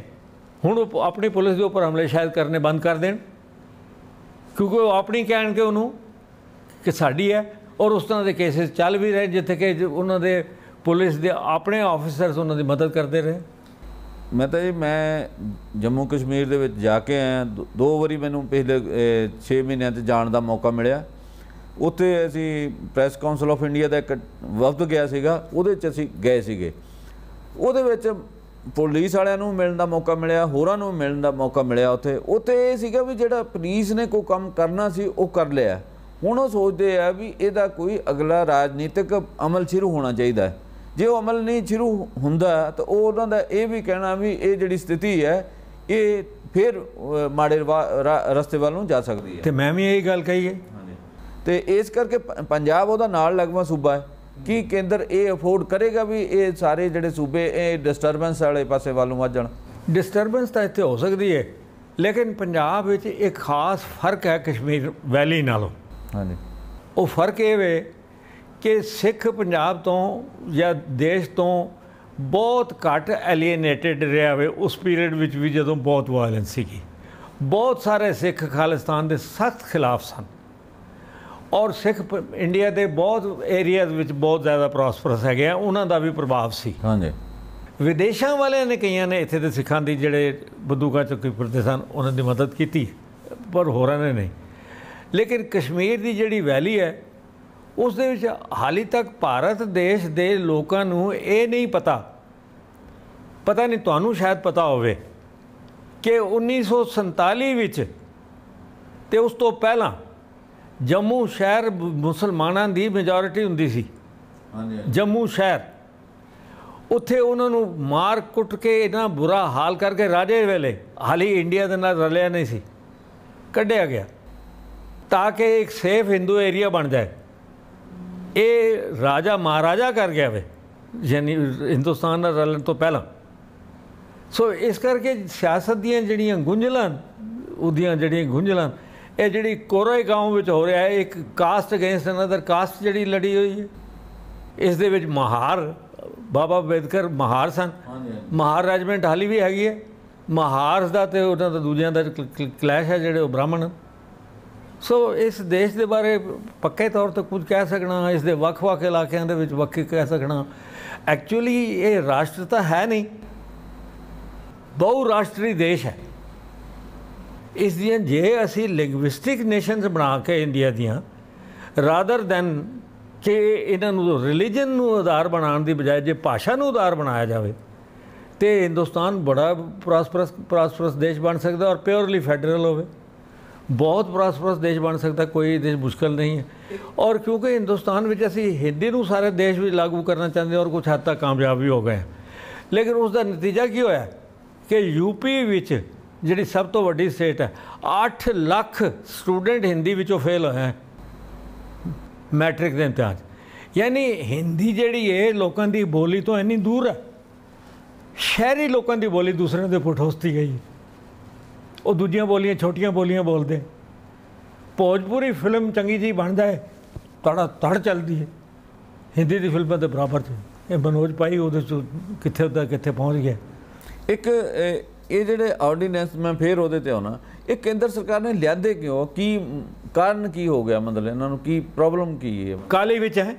ਹੁਣ ਉਹ ਆਪਣੀ ਪੁਲਿਸ ਦੇ ਉੱਪਰ ਹਮਲੇ ਸ਼ਾਇਦ ਕਰਨੇ ਬੰਦ ਕਰ ਦੇਣ ਕਿਉਂਕਿ ਉਹ ਆਪਣੀ ਕਹਿਣ ਕਿ ਉਹਨੂੰ ਕਿ ਸਾਡੀ ਹੈ ਔਰ ਉਸ ਤਰ੍ਹਾਂ ਦੇ ਕੇਸਿਸ ਚੱਲ ਵੀ ਰਹੇ ਜਿੱਥੇ ਕਿ ਉਹਨਾਂ ਦੇ ਪੁਲਿਸ ਦੇ ਆਪਣੇ ਆਫੀਸਰਸ ਉਹਨਾਂ ਦੀ ਮਦਦ ਕਰਦੇ ਰਹੇ ਮੈਂ ਤਾਂ ਜੀ ਮੈਂ ਜੰਮੂ ਕਸ਼ਮੀਰ ਦੇ ਵਿੱਚ ਜਾ ਕੇ ਆਇਆ ਦੋ ਵਾਰੀ ਮੈਨੂੰ ਪਿਛਲੇ 6 ਮਹੀਨਿਆਂ ਤੇ ਜਾਣ ਦਾ ਮੌਕਾ ਮਿਲਿਆ ਉੱਥੇ ਅਸੀਂ ਪ੍ਰੈਸ ਕਾਉਂਸਲ ਆਫ ਇੰਡੀਆ ਦਾ ਇੱਕ ਵਫਦ ਗਿਆ ਸੀਗਾ ਉਹਦੇ ਵਿੱਚ ਅਸੀਂ ਗਏ ਸੀਗੇ ਉਹਦੇ ਵਿੱਚ ਪੁਲਿਸ ਵਾਲਿਆਂ ਨੂੰ ਮਿਲਣ ਦਾ ਮੌਕਾ ਮਿਲਿਆ ਹੋਰਾਂ ਨੂੰ ਮਿਲਣ ਦਾ ਮੌਕਾ ਮਿਲਿਆ ਉੱਥੇ ਉੱਥੇ ਇਹ ਸੀਗਾ ਵੀ ਜਿਹੜਾ ਪੁਲਿਸ ਨੇ ਕੋਈ ਕੰਮ ਕਰਨਾ ਸੀ ਉਹ ਕਰ ਲਿਆ ਹੁਣ ਉਹ ਸੋਚਦੇ ਆ ਵੀ ਇਹਦਾ ਕੋਈ ਅਗਲਾ ਰਾਜਨੀਤਿਕ ਅਮਲ ਸ਼ੁਰੂ ਹੋਣਾ ਚਾਹੀਦਾ ਹੈ ਜੇ ਉਹ ਅਮਲ ਨਹੀਂ ਸ਼ੁਰੂ ਹੁੰਦਾ ਤਾਂ ਉਹ ਉਹਨਾਂ ਦਾ ਇਹ ਵੀ ਕਹਿਣਾ ਵੀ ਇਹ ਜਿਹੜੀ ਸਥਿਤੀ ਹੈ ਇਹ ਫਿਰ ਮਾੜੇ ਰਸਤੇ ਵੱਲ ਨੂੰ ਜਾ ਸਕਦੀ ਹੈ ਤੇ ਮੈਂ ਵੀ ਇਹ ਗੱਲ ਕਹੀ ਹੈ ਤੇ ਇਸ ਕਰਕੇ ਪੰਜਾਬ ਉਹਦਾ ਨਾਲ ਲੱਗਵਾ ਸੂਬਾ ਹੈ ਕੀ ਕੇਂਦਰ ਇਹ ਅਫੋਰਡ ਕਰੇਗਾ ਵੀ ਇਹ ਸਾਰੇ ਜਿਹੜੇ ਸੂਬੇ ਇਹ ਡਿਸਟਰਬੈਂਸ ਵਾਲੇ ਪਾਸੇ ਵੱਲ ਨੂੰ ਡਿਸਟਰਬੈਂਸ ਤਾਂ ਇੱਥੇ ਹੋ ਸਕਦੀ ਹੈ ਲੇਕਿਨ ਪੰਜਾਬ ਵਿੱਚ ਇੱਕ ਖਾਸ ਫਰਕ ਹੈ ਕਸ਼ਮੀਰ ਵੈਲੀ ਨਾਲੋਂ ਹਾਂਜੀ ਉਹ ਫਰਕ ਇਹ ਵੇ ਕਿ ਸਿੱਖ ਪੰਜਾਬ ਤੋਂ ਜਾਂ ਦੇਸ਼ ਤੋਂ ਬਹੁਤ ਘੱਟ ਐਲੀਨੇਟਡ ਰਿਹਾ ਹੋਵੇ ਉਸ ਪੀਰੀਅਡ ਵਿੱਚ ਵੀ ਜਦੋਂ ਬਹੁਤ ਵਾਇਲੈਂਸ ਸੀਗੀ ਬਹੁਤ ਸਾਰੇ ਸਿੱਖ ਖਾਲਿਸਤਾਨ ਦੇ ਸਖਤ ਖਿਲਾਫ ਸਨ ਔਰ ਸਿੱਖ ਇੰਡੀਆ ਦੇ ਬਹੁਤ ਏਰੀਆਜ਼ ਵਿੱਚ ਬਹੁਤ ਜ਼ਿਆਦਾ ਪ੍ਰੋਸਪਰਸ ਹੈਗੇ ਗਿਆ ਉਹਨਾਂ ਦਾ ਵੀ ਪ੍ਰਭਾਵ ਸੀ ਹਾਂਜੀ ਵਿਦੇਸ਼ਾਂ ਵਾਲਿਆਂ ਨੇ ਕਈਆਂ ਨੇ ਇੱਥੇ ਦੇ ਸਿੱਖਾਂ ਦੀ ਜਿਹੜੇ ਬੰਦੂਕਾਂ ਚੁੱਕੀ ਫਿਰਦੇ ਸਨ ਉਹਨਾਂ ਦੀ ਮਦਦ ਕੀਤੀ ਪਰ ਹੋਰਾਂ ਨੇ ਨਹੀਂ ਲੇਕਿਨ ਕਸ਼ਮੀਰ ਦੀ ਜਿਹੜੀ ਵੈਲੀ ਹੈ ਉਸ ਦੇ ਵਿੱਚ ਹਾਲੀ ਤੱਕ ਭਾਰਤ ਦੇਸ਼ ਦੇ ਲੋਕਾਂ ਨੂੰ ਇਹ ਨਹੀਂ ਪਤਾ ਪਤਾ ਨਹੀਂ ਤੁਹਾਨੂੰ ਸ਼ਾਇਦ ਪਤਾ ਹੋਵੇ ਕਿ 1947 ਵਿੱਚ ਤੇ ਉਸ ਤੋਂ ਪਹਿਲਾਂ ਜੰਮੂ ਸ਼ਹਿਰ ਮੁਸਲਮਾਨਾਂ ਦੀ ਮੈਜੋਰਿਟੀ ਹੁੰਦੀ ਸੀ ਜੰਮੂ ਸ਼ਹਿਰ ਉੱਥੇ ਉਹਨਾਂ ਨੂੰ ਮਾਰ ਕੁੱਟ ਕੇ ਇਹਨਾਂ ਬੁਰਾ ਹਾਲ ਕਰਕੇ ਰਾਜੇ ਵੇਲੇ ਹਾਲੀ ਇੰਡੀਆ ਦੇ ਨਾਲ ਰਲਿਆ ਨਹੀਂ ਸੀ ਕੱਢਿਆ ਗਿਆ ਤਾਂ ਕਿ ਇੱਕ ਸੇਫ ਹਿੰਦੂ ਏਰੀਆ ਬਣ ਜਾਏ ਇਹ ਰਾਜਾ ਮਹਾਰਾਜਾ ਕਰ ਗਿਆ ਵੇ ਯਾਨੀ ਹਿੰਦੁਸਤਾਨ ਨਾਲ ਰਲਣ ਤੋਂ ਪਹਿਲਾਂ ਸੋ ਇਸ ਕਰਕੇ ਸਿਆਸਤ ਦੀਆਂ ਜਿਹੜੀਆਂ ਗੁੰਝਲਾਂ ਉਹਦੀਆਂ ਜਿਹੜੀਆਂ ਗੁੰਝਲਾਂ ਇਹ ਜਿਹੜੀ ਕੋਰੇ گاؤں ਵਿੱਚ ਹੋ ਰਿਹਾ ਹੈ ਇੱਕ ਕਾਸਟ ਅਗੇਂਸਟ ਅਨਦਰ ਕਾਸਟ ਜਿਹੜੀ ਲੜੀ ਹੋਈ ਹੈ ਇਸ ਦੇ ਵਿੱਚ ਮਹਾਰ ਬਾਬਾ ਬੇਦਕਰ ਮਹਾਰ ਸਨ ਮਹਾਰ ਰੈਜਮੈਂਟ ਹਾਲੀ ਵੀ ਹੈਗੀ ਹੈ ਮਹਾਰਸ ਦਾ ਤੇ ਉਹਨਾਂ ਦਾ ਦੂਜਿਆਂ ਦਾ ਕਲੈਸ਼ ਹੈ ਜਿਹੜੇ ਉਹ ਬ੍ਰਾਹਮਣ ਸੋ ਇਸ ਦੇਸ਼ ਦੇ ਬਾਰੇ ਪੱਕੇ ਤੌਰ ਤੇ ਕੁਝ ਕਹਿ ਸਕਣਾ ਇਸ ਦੇ ਵੱਖ-ਵੱਖ ਇਲਾਕਿਆਂ ਦੇ ਵਿੱਚ ਵੱਖੀ ਕਹਿ ਸਕਣਾ ਐਕਚੁਅਲੀ ਇਹ ਰਾਸ਼ਟਰ ਤਾਂ ਹੈ ਨਹੀਂ ਬਹੁ ਰਾਸ਼ਟਰੀ ਦੇਸ਼ ਹੈ ਇਸ ਦੀਆਂ ਜੇ ਅਸੀਂ ਲਿੰਗੁਇਸਟਿਕ ਨੇਸ਼ਨਸ ਬਣਾ ਕੇ ਇੰਡੀਆ ਦੀਆਂ ਰਾਦਰ ਦੈਨ ਕਿ ਇਹਨਾਂ ਨੂੰ ਰਿਲੀਜੀਅਨ ਨੂੰ ਆਧਾਰ ਬਣਾਉਣ ਦੀ ਬਜਾਏ ਜੇ ਭਾਸ਼ਾ ਨੂੰ ਆਧਾਰ ਬਣਾਇਆ ਜਾਵੇ ਤੇ ਹਿੰਦੁਸਤਾਨ ਬੜਾ ਪ੍ਰੋਸਪਰਸ ਪ੍ਰੋਸਪਰਸ ਦੇਸ਼ ਬਣ ਸਕਦਾ ਔਰ ਪਿਓਰਲੀ ਫੈਡਰਲ ਹੋਵੇ ਬਹੁਤ ਪ੍ਰੋਸਪਰਸ ਦੇਸ਼ ਬਣ ਸਕਦਾ ਕੋਈ ਦੇਸ਼ ਮੁਸ਼ਕਲ ਨਹੀਂ ਹੈ ਔਰ ਕਿਉਂਕਿ ਹਿੰਦੁਸਤਾਨ ਵਿੱਚ ਅਸੀਂ ਹਿੰਦੀ ਨੂੰ ਸਾਰੇ ਦੇਸ਼ ਵਿੱਚ ਲਾਗੂ ਕਰਨਾ ਚਾਹੁੰਦੇ ਔਰ ਕੁਝ ਹੱਦ ਤੱਕ ਕਾਮਯਾਬ ਵੀ ਹੋ ਗਏ ਲੇਕਿਨ ਉਸ ਦਾ ਨਤੀਜਾ ਕੀ ਹੋਇਆ ਕਿ ਯੂਪੀ ਵਿੱਚ ਜਿਹੜੀ ਸਭ ਤੋਂ ਵੱਡੀ ਸਟੇਟ ਹੈ 8 ਲੱਖ ਸਟੂਡੈਂਟ ਹਿੰਦੀ ਵਿੱਚੋਂ ਫੇਲ ਹੋਏ ਹਨ ਮੈਟ੍ਰਿਕ ਦੇ ਇਮਤਿਹਾਨ ਯਾਨੀ ਹਿੰਦੀ ਜਿਹੜੀ ਹੈ ਲੋਕਾਂ ਦੀ ਬੋਲੀ ਤੋਂ ਇੰਨੀ ਦੂਰ ਹੈ ਸ਼ਹਿਰੀ ਲੋਕਾਂ ਦੀ ਬੋਲੀ ਦੂਸਰੇ ਦੇ ਪੁੱਠ ਹੋਸਤੀ ਗਈ ਉਹ ਦੂਜੀਆਂ ਬੋਲੀਆਂ ਛੋਟੀਆਂ ਬੋਲੀਆਂ ਬੋਲਦੇ ਭੋਜਪੁਰੀ ਫਿਲਮ ਚੰਗੀ ਜੀ ਬਣਦਾ ਹੈ ਤੜਾ ਤੜ ਚੱਲਦੀ ਹੈ ਹਿੰਦੀ ਦੀ ਫਿਲਮਾਂ ਦੇ ਬਰਾਬਰ ਤੇ ਇਹ ਬਨੋਜ ਪਾਈ ਉਹਦੇ ਚ ਕਿੱਥੇ ਉਹਦਾ ਕਿੱਥੇ ਪਹੁੰਚ ਗਿਆ ਇੱਕ ਇਹ ਜਿਹੜੇ ਆਰਡੀਨੈਂਸ ਮੈਂ ਫੇਰ ਉਹਦੇ ਤੇ ਆਉਣਾ ਇਹ ਕੇਂਦਰ ਸਰਕਾਰ ਨੇ ਲਿਆਦੇ ਕਿਉਂ ਕੀ ਕਾਰਨ ਕੀ ਹੋ ਗਿਆ ਮਤਲਬ ਇਹਨਾਂ ਨੂੰ ਕੀ ਪ੍ਰੋਬਲਮ ਕੀ ਹੈ ਕਾਲੇ ਵਿੱਚ ਹੈ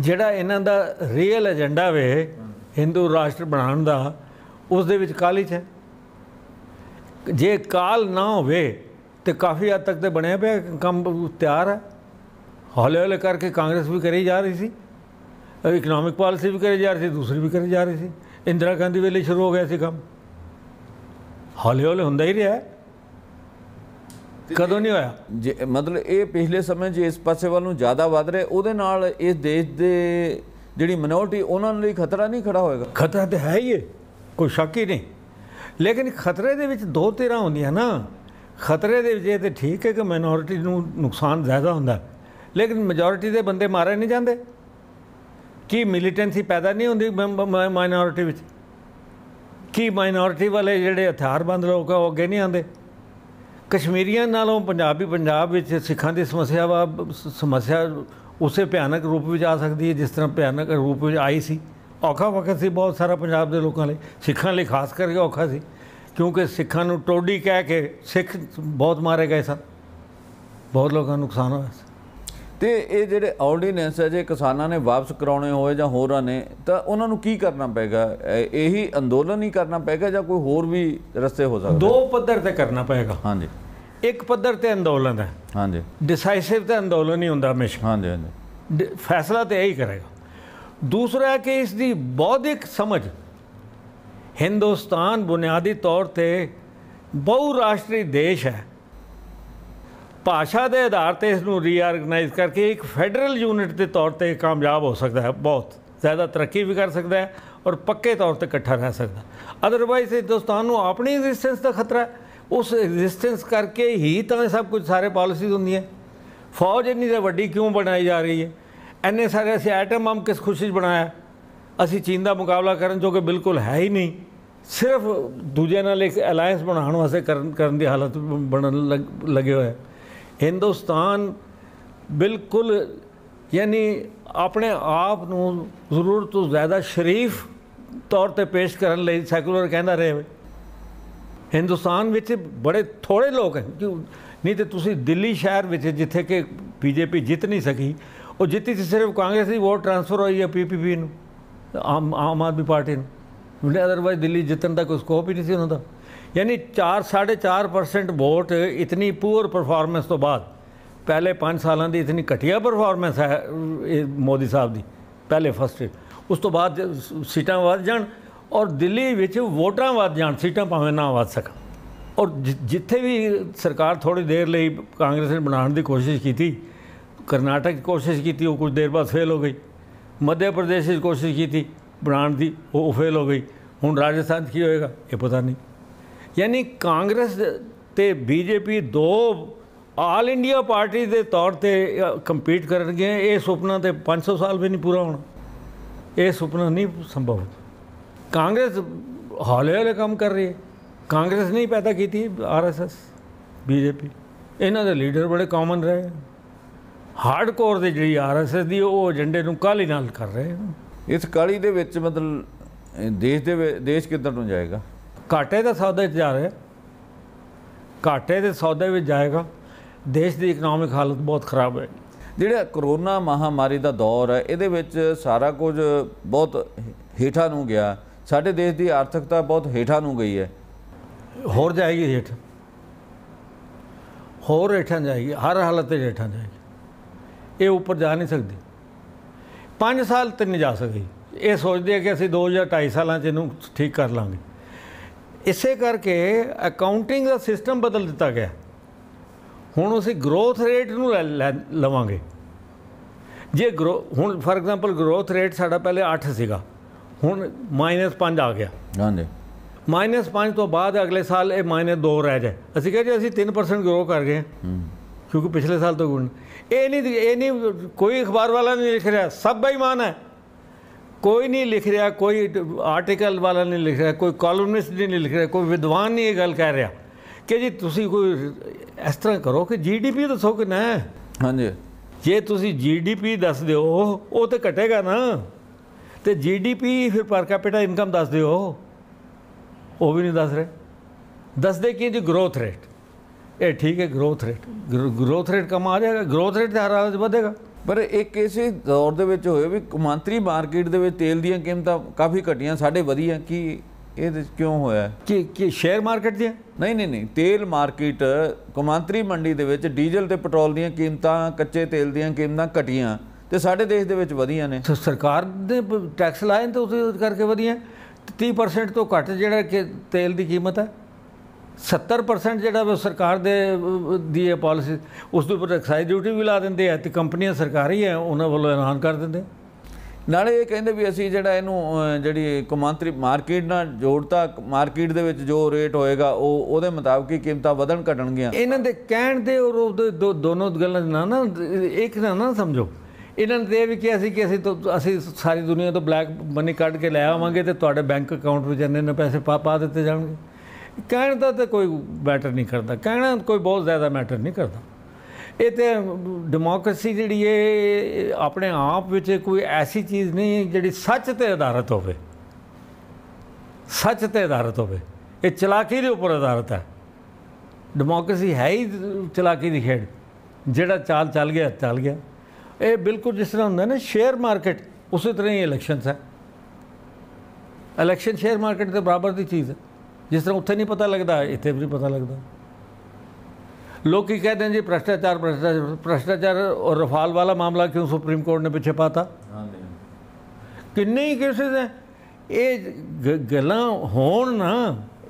ਜਿਹੜਾ ਇਹਨਾਂ ਦਾ ਰੀਅਲ ਏਜੰਡਾ ਵੇ ਹਿੰਦੂ ਰਾਸ਼ਟਰ ਬਣਾਉਣ ਦਾ ਉਸ ਦੇ ਵਿੱਚ ਕਾਲੀ ਚ ਹੈ ਜੇ ਕਾਲ ਨਾ ਹੋਵੇ ਤੇ ਕਾਫੀ ਹੱਦ ਤੱਕ ਤੇ ਬਣਿਆ ਪਿਆ ਕੰਮ ਤਿਆਰ ਹੈ ਹੌਲੇ ਹੌਲੇ ਕਰਕੇ ਕਾਂਗਰਸ ਵੀ ਕਰੀ ਜਾ ਰਹੀ ਸੀ ਇਕਨੋਮਿਕ ਪਾਲਿਸੀ ਵੀ ਕਰੀ ਜਾ ਰਹੀ ਸੀ ਦੂਸਰੀ ਵੀ ਕਰੀ ਜਾ ਰਹੀ ਸੀ ਇੰਦਰਾ ਗਾਂਧੀ ਵੇਲੇ ਸ਼ੁਰੂ ਹੋ ਗਿਆ ਸੀ ਕੰਮ ਹੌਲੇ ਹੌਲੇ ਹੁੰਦਾ ਹੀ ਰਿਹਾ ਕਦੋਂ ਨਹੀਂ ਹੋਇਆ ਜੇ ਮਤਲਬ ਇਹ ਪਿਛਲੇ ਸਮੇਂ ਜੇ ਇਸ ਪਾਸੇ ਵੱਲ ਨੂੰ ਜ਼ਿਆਦਾ ਵਧ ਰਿਹਾ ਉਹਦੇ ਨਾਲ ਇਸ ਦੇਸ਼ ਦੇ ਜਿਹੜੀ ਮਿਨੋਰਟੀ ਉਹਨਾਂ ਲਈ ਖਤਰਾ ਨਹੀਂ ਖੜਾ ਹੋਏਗਾ ਖਤਰਾ ਤੇ ਹੈ ਹੀ ਕੋਈ ਸ਼ੱਕ ਹੀ ਨਹੀਂ ਲੇਕਿਨ ਖਤਰੇ ਦੇ ਵਿੱਚ ਦੋ ਤੇਰਾ ਹੁੰਦੀਆਂ ਨਾ ਖਤਰੇ ਦੇ ਵਿੱਚ ਇਹ ਤੇ ਠੀਕ ਹੈ ਕਿ ਮਿਨੋਰਿਟੀ ਨੂੰ ਨੁਕਸਾਨ ਜ਼ਿਆਦਾ ਹੁੰਦਾ ਲੇਕਿਨ ਮੈਜੋਰਿਟੀ ਦੇ ਬੰਦੇ ਮਾਰੇ ਨਹੀਂ ਜਾਂਦੇ ਕੀ ਮਿਲੀਟੈਂਸੀ ਪੈਦਾ ਨਹੀਂ ਹੁੰਦੀ ਮਾਈਨੋਰਿਟੀ ਵਿੱਚ ਕੀ ਮਾਈਨੋਰਿਟੀ ਵਾਲੇ ਜਿਹੜੇ ਹਥਿਆਰਬੰਦ ਲੋਕ ਆ ਉਹ ਅੱਗੇ ਨਹੀਂ ਆਉਂਦੇ ਕਸ਼ਮੀਰੀਆਂ ਨਾਲੋਂ ਪੰਜਾਬੀ ਪੰਜਾਬ ਵਿੱਚ ਸਿੱਖਾਂ ਦੀ ਸਮੱਸਿਆ ਵਾ ਸਮੱਸਿਆ ਉਸੇ ਭਿਆਨਕ ਰੂਪ ਵਿੱਚ ਆ ਸਕਦੀ ਹੈ ਜਿਸ ਤਰ੍ਹਾਂ ਭਿਆਨਕ ਰੂਪ ਵਿੱਚ ਆਈ ਸੀ ਔਖਾ ਵਕਤ ਸੀ ਬਹੁਤ ਸਾਰਾ ਪੰਜਾਬ ਦੇ ਲੋਕਾਂ ਲਈ ਸਿੱਖਾਂ ਲਈ ਖਾਸ ਕਰਕੇ ਔਖਾ ਸੀ ਕਿਉਂਕਿ ਸਿੱਖਾਂ ਨੂੰ ਟੋਡੀ ਕਹਿ ਕੇ ਸਿੱਖ ਬਹੁਤ ਮਾਰੇ ਗਏ ਸਨ ਬਹੁਤ ਲੋਕਾਂ ਨੂੰ ਨੁਕਸਾਨ ਹੋਇਆ ਸੀ ਤੇ ਇਹ ਜਿਹੜੇ ਆਰਡੀਨੈਂਸ ਹੈ ਜੇ ਕਿਸਾਨਾਂ ਨੇ ਵਾਪਸ ਕਰਾਉਣੇ ਹੋਏ ਜਾਂ ਹੋਰਾਂ ਨੇ ਤਾਂ ਉਹਨਾਂ ਨੂੰ ਕੀ ਕਰਨਾ ਪੈਗਾ ਇਹੀ ਅੰਦੋਲਨ ਹੀ ਕਰਨਾ ਪੈਗਾ ਜਾਂ ਕੋਈ ਹੋਰ ਵੀ ਰਸਤੇ ਹੋ ਸਕਦੇ ਦੋ ਪੱਧਰ ਤੇ ਕਰਨਾ ਪੈਗਾ ਹਾਂਜੀ ਇੱਕ ਪੱਧਰ ਤੇ ਅੰਦੋਲਨ ਹੈ ਹਾਂਜੀ ਡਿਸਾਈਸਿਵ ਤੇ ਅੰਦੋਲਨ ਹੀ ਹੁੰਦਾ ਹਮੇਸ਼ਾ ਹਾਂਜੀ ਹਾਂਜੀ ਫੈਸਲਾ ਤੇ ਇਹੀ ਕਰੇਗਾ ਦੂਸਰਾ ਹੈ ਕਿ ਇਸ ਦੀ ਬੌਧਿਕ ਸਮਝ ਹਿੰਦੁਸਤਾਨ ਬੁਨਿਆਦੀ ਤੌਰ ਤੇ ਬਹੁ ਰਾਸ਼ਟਰੀ ਦੇਸ਼ ਹੈ ਭਾਸ਼ਾ ਦੇ ਆਧਾਰ ਤੇ ਇਸ ਨੂੰ ਰੀਆਰਗਨਾਈਜ਼ ਕਰਕੇ ਇੱਕ ਫੈਡਰਲ ਯੂਨਿਟ ਦੇ ਤੌਰ ਤੇ ਕਾਮਯਾਬ ਹੋ ਸਕਦਾ ਹੈ ਬਹੁਤ ਜ਼ਿਆਦਾ ਤਰੱਕੀ ਵੀ ਕਰ ਸਕਦਾ ਹੈ ਔਰ ਪੱਕੇ ਤੌਰ ਤੇ ਇਕੱਠਾ ਰਹਿ ਸਕਦਾ ਅਦਰਵਾਈਜ਼ ਹਿੰਦੁਸਤਾਨ ਨੂੰ ਆਪਣੀ ਐਗਜ਼ਿਸਟੈਂਸ ਦਾ ਖਤਰਾ ਹੈ ਉਸ ਐਗਜ਼ਿਸਟੈਂਸ ਕਰਕੇ ਹੀ ਤਾਂ ਸਭ ਕੁਝ ਸਾਰੇ ਪਾਲਿਸੀਜ਼ ਹੁੰਦੀਆਂ ਫੌਜ ਇੰਨੀ ਜ਼ਿਆਦਾ ਵੱਡੀ ਕਿਉਂ ਬਣਾਈ ਜਾ ਰਹੀ ਹੈ ਐਨੇ ਸਾਰੇ ਅਸੀਂ ਐਟਮ ਬਮ ਕਿਸ ਖੁਸ਼ੀ 'ਚ ਬਣਾਇਆ ਅਸੀਂ ਚੀਨ ਦਾ ਮੁਕਾਬਲਾ ਕਰਨ ਜੋ ਕਿ ਬਿਲਕੁਲ ਹੈ ਹੀ ਨਹੀਂ ਸਿਰਫ ਦੂਜੇ ਨਾਲ ਇੱਕ ਅਲਾਈਅੰਸ ਬਣਾਉਣ ਵਾਸਤੇ ਕਰਨ ਕਰਨ ਦੀ ਹਾਲਤ ਬਣਨ ਲੱਗੇ ਹੋਏ ਹਿੰਦੁਸਤਾਨ ਬਿਲਕੁਲ ਯਾਨੀ ਆਪਣੇ ਆਪ ਨੂੰ ਜ਼ਰੂਰਤ ਤੋਂ ਜ਼ਿਆਦਾ ਸ਼ਰੀਫ ਤੌਰ ਤੇ ਪੇਸ਼ ਕਰਨ ਲਈ ਸੈਕੂਲਰ ਕਹਿੰਦਾ ਰਹੇ ਹਿੰਦੁਸਤਾਨ ਵਿੱਚ ਬੜੇ ਥੋੜੇ ਲੋਕ ਹਨ ਨਹੀਂ ਤੇ ਤੁਸੀਂ ਦਿੱਲੀ ਸ਼ਹਿਰ ਵਿੱਚ ਜਿੱਥੇ ਕਿ ਬੀਜੇਪੀ ਜਿੱਤ ਨਹੀਂ ਸਕੀ ਉਹ ਜਿੱਤੀ ਸੀ ਸਿਰਫ ਕਾਂਗਰਸ ਦੀ ਵੋਟ ਟ੍ਰਾਂਸਫਰ ਹੋਈ ਹੈ ਪੀਪੀਪੀ ਨੂੰ ਆਮ ਆਮ ਆਦਮੀ ਪਾਰਟੀ ਨੂੰ ਨਹੀਂ ਅਦਰਵਾਇਜ਼ ਦਿੱਲੀ ਜਿੱਤਣ ਦਾ ਕੋਈ ਸਕੋਪ ਹੀ ਨਹੀਂ ਸੀ ਉਹਨਾਂ ਦਾ ਯਾਨੀ 4 4.5% ਵੋਟ ਇਤਨੀ ਪੂਰ ਪਰਫਾਰਮੈਂਸ ਤੋਂ ਬਾਅਦ ਪਹਿਲੇ 5 ਸਾਲਾਂ ਦੀ ਇਤਨੀ ਘਟੀਆ ਪਰਫਾਰਮੈਂਸ ਹੈ ਮੋਦੀ ਸਾਹਿਬ ਦੀ ਪਹਿਲੇ ਫਸਟ ਉਸ ਤੋਂ ਬਾਅਦ ਸੀਟਾਂ ਵਧ ਜਾਣ ਔਰ ਦਿੱਲੀ ਵਿੱਚ ਵੋਟਾਂ ਵਧ ਜਾਣ ਸੀਟਾਂ ਭਾਵੇਂ ਨਾ ਵਧ ਸਕਣ ਔਰ ਜਿੱਥੇ ਵੀ ਸਰਕਾਰ ਥੋੜੀ ਦੇਰ ਲਈ ਕਾਂਗਰਸ ਨੇ ਬਣਾਉਣ ਦੀ ਕੋਸ਼ਿਸ਼ ਕੀਤੀ कर्नाटक की कोशिश की थी वो कुछ देर बाद फेल हो गई मध्य प्रदेश की कोशिश की थी ब्रांड दी वो फेल हो गई हूँ राजस्थान की होएगा ये पता नहीं यानी कांग्रेस ਤੇ ਬੀਜੇਪੀ ਦੋ ਆਲ ਇੰਡੀਆ ਪਾਰਟੀ ਦੇ ਤੌਰ ਤੇ ਕੰਪੀਟ ਕਰਨਗੇ ਇਹ ਸੁਪਨਾ ਤੇ 500 ਸਾਲ ਵੀ ਨਹੀਂ ਪੂਰਾ ਹੋਣਾ ਇਹ ਸੁਪਨਾ ਨਹੀਂ ਸੰਭਵ ਕਾਂਗਰਸ ਹੌਲੇ ਹੌਲੇ ਕੰਮ ਕਰ ਰਹੀ ਹੈ ਕਾਂਗਰਸ ਨਹੀਂ ਪੈਦਾ ਕੀਤੀ ਆਰਐਸਐਸ ਬੀਜੇਪੀ ਇਹਨਾਂ ਦੇ ਲੀਡਰ ਬੜੇ ਕਾਮਨ ਰਹੇ ਹਾਰਡਕੋਰ ਦੇ ਜਿਹੜੀ ਆਰਐਸਐਸ ਦੀ ਉਹ ਏਜੰਡੇ ਨੂੰ ਕਾਲੀ ਨਾਲ ਕਰ ਰਹੇ ਇਸ ਕਾਲੀ ਦੇ ਵਿੱਚ ਮਤਲਬ ਦੇਸ਼ ਦੇ ਦੇਸ਼ ਕਿੱਧਰ ਨੂੰ ਜਾਏਗਾ ਘਾਟੇ ਦਾ ਸੌਦਾ ਜਾ ਰਿਹਾ ਘਾਟੇ ਦੇ ਸੌਦੇ ਵਿੱਚ ਜਾਏਗਾ ਦੇਸ਼ ਦੀ ਇਕਨੋਮਿਕ ਹਾਲਤ ਬਹੁਤ ਖਰਾਬ ਹੈ ਜਿਹੜਾ ਕਰੋਨਾ ਮਹਾਮਾਰੀ ਦਾ ਦੌਰ ਹੈ ਇਹਦੇ ਵਿੱਚ ਸਾਰਾ ਕੁਝ ਬਹੁਤ ਹੀਠਾ ਨੂੰ ਗਿਆ ਸਾਡੇ ਦੇਸ਼ ਦੀ ਆਰਥਿਕਤਾ ਬਹੁਤ ਹੀਠਾ ਨੂੰ ਗਈ ਹੈ ਹੋਰ ਜਾਏਗੀ ਹੀਠ ਹੋਰ ਹੇਠਾਂ ਜਾਏਗੀ ਹਰ ਹਾਲਤ ਤੇ ਹੇਠਾਂ ਜਾਏਗੀ ਇਹ ਉੱਪਰ ਜਾ ਨਹੀਂ ਸਕਦੀ 5 ਸਾਲ ਤੱਕ ਨਹੀਂ ਜਾ ਸਕਦੀ ਇਹ ਸੋਚਦੇ ਆ ਕਿ ਅਸੀਂ 2 2.5 ਸਾਲਾਂ 'ਚ ਇਹਨੂੰ ਠੀਕ ਕਰ ਲਾਂਗੇ ਇਸੇ ਕਰਕੇ ਅਕਾਊਂਟਿੰਗ ਦਾ ਸਿਸਟਮ ਬਦਲ ਦਿੱਤਾ ਗਿਆ ਹੁਣ ਅਸੀਂ ਗਰੋਥ ਰੇਟ ਨੂੰ ਲਵਾਂਗੇ ਜੇ ਹੁਣ ਫਾਰ ਐਗਜ਼ਾਮਪਲ ਗਰੋਥ ਰੇਟ ਸਾਡਾ ਪਹਿਲੇ 8 ਸੀਗਾ ਹੁਣ -5 ਆ ਗਿਆ ਹਾਂਜੀ -5 ਤੋਂ ਬਾਅਦ ਅਗਲੇ ਸਾਲ ਇਹ -2 ਰਹਿ ਜਾਏ ਅਸੀਂ ਕਹਿੰਦੇ ਅਸੀਂ 3% ਗਰੋ ਕਰ ਗਏ ਹਾਂ ਕਿਉਂਕਿ ਪਿਛਲੇ ਸਾਲ ਤੋਂ ਗੁਣ ਇਹ ਨਹੀਂ ਇਹ ਨਹੀਂ ਕੋਈ ਅਖਬਾਰ ਵਾਲਾ ਨਹੀਂ ਲਿਖ ਰਿਹਾ ਸਭ ਬੇਈਮਾਨ ਹੈ ਕੋਈ ਨਹੀਂ ਲਿਖ ਰਿਹਾ ਕੋਈ ਆਰਟੀਕਲ ਵਾਲਾ ਨਹੀਂ ਲਿਖ ਰਿਹਾ ਕੋਈ ਕਾਲਮਨਿਸਟ ਨਹੀਂ ਲਿਖ ਰਿਹਾ ਕੋਈ ਵਿਦਵਾਨ ਨਹੀਂ ਇਹ ਗੱਲ ਕਹਿ ਰਿਹਾ ਕਿ ਜੀ ਤੁਸੀਂ ਕੋਈ ਇਸ ਤਰ੍ਹਾਂ ਕਰੋ ਕਿ ਜੀਡੀਪੀ ਦੱਸੋ ਕਿ ਨਾ ਹਾਂਜੀ ਜੇ ਤੁਸੀਂ ਜੀਡੀਪੀ ਦੱਸ ਦਿਓ ਉਹ ਤੇ ਘਟੇਗਾ ਨਾ ਤੇ ਜੀਡੀਪੀ ਫਿਰ ਪਰ ਕੈਪੀਟਾ ਇਨਕਮ ਦੱਸ ਦਿਓ ਉਹ ਵੀ ਨਹੀਂ ਦੱਸ ਰਹੇ ਦੱਸਦੇ ਕਿ ਜੀ ਗਰੋਥ ਰੇਟ ਇਹ ਠੀਕ ਹੈ ਗਰੋਥ ਰੇਟ ਗਰੋਥ ਰੇਟ ਕਮ ਆ ਜਾਏਗਾ ਗਰੋਥ ਰੇਟ ਤੇ ਹਰ ਹਾਲਤ ਵਧੇਗਾ ਪਰ ਇੱਕ ਇਸੇ ਦੌਰ ਦੇ ਵਿੱਚ ਹੋਇਆ ਵੀ ਕਮਾਂਤਰੀ ਮਾਰਕੀਟ ਦੇ ਵਿੱਚ ਤੇਲ ਦੀਆਂ ਕੀਮਤਾਂ ਕਾਫੀ ਘਟੀਆਂ ਸਾਡੇ ਵਧੀਆਂ ਕੀ ਇਹ ਕਿਉਂ ਹੋਇਆ ਕਿ ਕਿ ਸ਼ੇਅਰ ਮਾਰਕੀਟ ਦੀ ਨਹੀਂ ਨਹੀਂ ਨਹੀਂ ਤੇਲ ਮਾਰਕੀਟ ਕਮਾਂਤਰੀ ਮੰਡੀ ਦੇ ਵਿੱਚ ਡੀਜ਼ਲ ਤੇ ਪੈਟਰੋਲ ਦੀਆਂ ਕੀਮਤਾਂ ਕੱਚੇ ਤੇਲ ਦੀਆਂ ਕੀਮਤਾਂ ਘਟੀਆਂ ਤੇ ਸਾਡੇ ਦੇਸ਼ ਦੇ ਵਿੱਚ ਵਧੀਆਂ ਨੇ ਸਰਕਾਰ ਦੇ ਟੈਕਸ ਲਾਏ ਤੋਂ ਉਸੇ ਕਰਕੇ ਵਧੀਆਂ 30% ਤੋਂ ਘੱਟ ਜਿਹੜਾ ਕਿ ਤੇਲ ਦੀ ਕੀਮਤ ਹੈ 70% ਜਿਹੜਾ ਉਹ ਸਰਕਾਰ ਦੇ ਦੀ ਇਹ ਪਾਲਿਸੀ ਉਸ ਦੇ ਉੱਪਰ ਐਕਸਾਈਜ਼ ਡਿਊਟੀ ਵੀ ਲਾ ਦਿੰਦੇ ਆ ਤੇ ਕੰਪਨੀਆਂ ਸਰਕਾਰੀ ਆ ਉਹਨਾਂ ਵੱਲੋਂ ਐਲਾਨ ਕਰ ਦਿੰਦੇ ਨਾਲੇ ਇਹ ਕਹਿੰਦੇ ਵੀ ਅਸੀਂ ਜਿਹੜਾ ਇਹਨੂੰ ਜਿਹੜੀ ਕੁਮਾਂਤਰੀ ਮਾਰਕੀਟ ਨਾਲ ਜੋੜਤਾ ਮਾਰਕੀਟ ਦੇ ਵਿੱਚ ਜੋ ਰੇਟ ਹੋਏਗਾ ਉਹ ਉਹਦੇ ਮੁਤਾਬਕ ਹੀ ਕੀਮਤਾਂ ਵਧਣ ਘਟਣਗੀਆਂ ਇਹਨਾਂ ਦੇ ਕਹਿਣ ਦੇ ਔਰ ਦੋ ਦੋਨੋਂ ਗੱਲਾਂ ਨਾ ਨਾ ਇੱਕ ਨਾ ਨਾ ਸਮਝੋ ਇਹਨਾਂ ਨੇ ਵੀ ਕਿਹਾ ਸੀ ਕਿ ਅਸੀਂ ਤਾਂ ਅਸੀਂ ਸਾਰੀ ਦੁਨੀਆ ਤੋਂ ਬਲੈਕ ਮਨੀ ਕੱਢ ਕੇ ਲੈ ਆਵਾਂਗੇ ਤੇ ਤੁਹਾਡੇ ਬੈਂਕ ਅਕਾਊਂਟ ਵਿੱਚ ਇੰਨੇ ਨੇ ਪੈਸੇ ਪਾ ਪਾ ਦਿੱਤੇ ਜਾਣਗੇ ਕਹਿਣ ਦਾ ਤਾਂ ਕੋਈ ਮੈਟਰ ਨਹੀਂ ਕਰਦਾ ਕਹਿਣਾ ਕੋਈ ਬਹੁਤ ਜ਼ਿਆਦਾ ਮੈਟਰ ਨਹੀਂ ਕਰਦਾ ਇਹ ਤੇ ਡੈਮੋਕ੍ਰੇਸੀ ਜਿਹੜੀ ਇਹ ਆਪਣੇ ਆਪ ਵਿੱਚ ਕੋਈ ਐਸੀ ਚੀਜ਼ ਨਹੀਂ ਜਿਹੜੀ ਸੱਚ ਤੇ ਆਧਾਰਿਤ ਹੋਵੇ ਸੱਚ ਤੇ ਆਧਾਰਿਤ ਹੋਵੇ ਇਹ ਚਲਾਕੀ ਦੇ ਉੱਪਰ ਆਧਾਰਿਤ ਹੈ ਡੈਮੋਕ੍ਰੇਸੀ ਹੈ ਹੀ ਚਲਾਕੀ ਦੀ ਖੇਡ ਜਿਹੜਾ ਚਾਲ ਚੱਲ ਗਿਆ ਚੱਲ ਗਿਆ ਇਹ ਬਿਲਕੁਲ ਜਿਸ ਤਰ੍ਹਾਂ ਹੁੰਦਾ ਨਾ ਸ਼ੇਅਰ ਮਾਰਕੀਟ ਉਸੇ ਤਰ੍ਹਾਂ ਹੀ ਇਲੈਕਸ਼ਨਸ ਹੈ ਇਲੈਕਸ਼ਨ ਸ਼ੇਅਰ ਮਾਰਕੀਟ ਦੇ ਬਰਾਬਰ ਦੀ ਚੀਜ਼ ਹੈ ਜਿਸ ਤਰ੍ਹਾਂ ਉੱਥੇ ਨਹੀਂ ਪਤਾ ਲੱਗਦਾ ਇੱਥੇ ਵੀ ਪਤਾ ਲੱਗਦਾ ਲੋਕ ਕੀ ਕਹਿੰਦੇ ਨੇ ਜੀ ਭ੍ਰਸ਼ਟਾਚਾਰ ਭ੍ਰਸ਼ਟਾਚਾਰ ਭ੍ਰਸ਼ਟਾਚਾਰ ਔਰ ਰਫਾਲ ਵਾਲਾ ਮਾਮਲਾ ਕਿਉਂ ਸੁਪਰੀਮ ਕੋਰਟ ਨੇ ਪਿੱਛੇ ਪਾਤਾ ਕਿੰਨੇ ਹੀ ਕੇਸਿਸ ਹੈ ਇਹ ਗੱਲਾਂ ਹੋਣ ਨਾ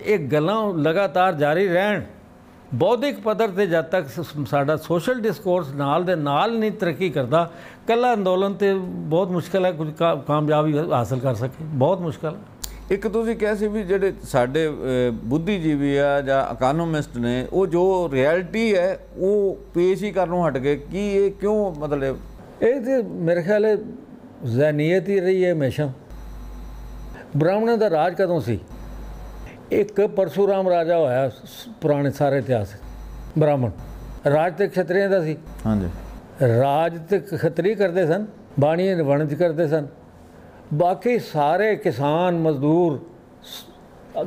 ਇਹ ਗੱਲਾਂ ਲਗਾਤਾਰ ਜਾਰੀ ਰਹਿਣ ਬੌਧਿਕ ਪੱਧਰ ਤੇ ਜਦ ਤੱਕ ਸਾਡਾ ਸੋਸ਼ਲ ਡਿਸਕੋਰਸ ਨਾਲ ਦੇ ਨਾਲ ਨਹੀਂ ਤਰੱਕੀ ਕਰਦਾ ਕੱਲਾ ਅੰਦੋਲਨ ਤੇ ਬਹੁਤ ਮੁਸ਼ਕਲ ਹੈ ਕੁਝ ਕਾਮਯਾਬੀ ਹਾਸਲ ਕਰ ਸਕੇ ਬਹੁਤ ਮੁਸ਼ਕਲ ਹੈ ਇੱਕ ਤੁਸੀਂ ਕਹਿ ਸੀ ਵੀ ਜਿਹੜੇ ਸਾਡੇ ਬੁੱਧੀਜੀਵੀ ਆ ਜਾਂ ਇਕਨੋਮਿਸਟ ਨੇ ਉਹ ਜੋ ਰਿਐਲਿਟੀ ਹੈ ਉਹ ਪੇਸ਼ ਹੀ ਕਰਨੋਂ ਹਟ ਗਏ ਕੀ ਇਹ ਕਿਉਂ ਮਤਲਬ ਇਹ ਤੇ ਮੇਰੇ ਖਿਆਲ ਇਹ ਜ਼ੈਨੀਅਤ ਹੀ ਰਹੀ ਹੈ ਹਮੇਸ਼ਾ ਬ੍ਰਾਹਮਣਾਂ ਦਾ ਰਾਜ ਕਦੋਂ ਸੀ ਇੱਕ ਪਰਸ਼ੂਰਾਮ ਰਾਜਾ ਹੋਇਆ ਪੁਰਾਣੇ ਸਾਰੇ ਇਤਿਹਾਸ ਬ੍ਰਾਹਮਣ ਰਾਜ ਤੇ ਖਤਰੀਆਂ ਦਾ ਸੀ ਹਾਂਜੀ ਰਾਜ ਤੇ ਖਤਰੀ ਕਰਦੇ ਸਨ ਬਾਣੀ ਵਣਜ ਕਰਦੇ ਸਨ ਬਾਕੀ ਸਾਰੇ ਕਿਸਾਨ ਮਜ਼ਦੂਰ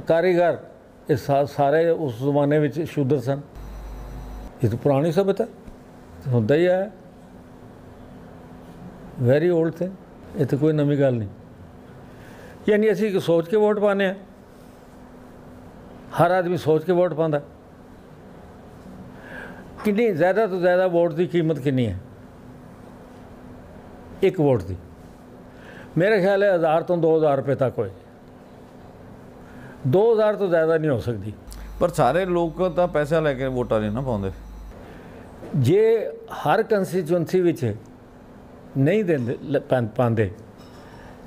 ਕਾਰੀਗਰ ਇਸ ਸਾਰੇ ਉਸ ਜ਼ਮਾਨੇ ਵਿੱਚ ਸ਼ੂਦਰ ਸਨ ਇਹ ਤਾਂ ਪੁਰਾਣੀ ਸਭਿਅਤਾ ਹੁੰਦਾ ਹੀ ਹੈ ਵੈਰੀ 올ਡ ਥਿੰਗ ਇਹ ਤਾਂ ਕੋਈ ਨਵੀਂ ਗੱਲ ਨਹੀਂ ਯਾਨੀ ਅਸੀਂ ਸੋਚ ਕੇ ਵੋਟ ਪਾਣੇ ਆ ਹਰ ਆਦਮੀ ਸੋਚ ਕੇ ਵੋਟ ਪਾਉਂਦਾ ਕਿੰਨੀ ਜ਼ਿਆਦਾ ਤੋਂ ਜ਼ਿਆਦਾ ਵੋਟ ਦੀ ਕੀਮਤ ਕਿੰਨੀ ਹੈ ਇੱਕ ਵੋਟ ਦੀ ਮੇਰੇ ਖਿਆਲ ਹੈ 1000 ਤੋਂ 2000 ਰੁਪਏ ਤੱਕ ਹੋਏ 2000 ਤੋਂ ਜ਼ਿਆਦਾ ਨਹੀਂ ਹੋ ਸਕਦੀ ਪਰ ਸਾਰੇ ਲੋਕ ਤਾਂ ਪੈਸਾ ਲੈ ਕੇ ਵੋਟਾਂ ਨਹੀਂ ਨਾ ਪਾਉਂਦੇ ਜੇ ਹਰ ਕੰਸਟੀਚੁਐਂਸੀ ਵਿੱਚ ਨਹੀਂ ਦਿੰਦੇ ਪਾਉਂਦੇ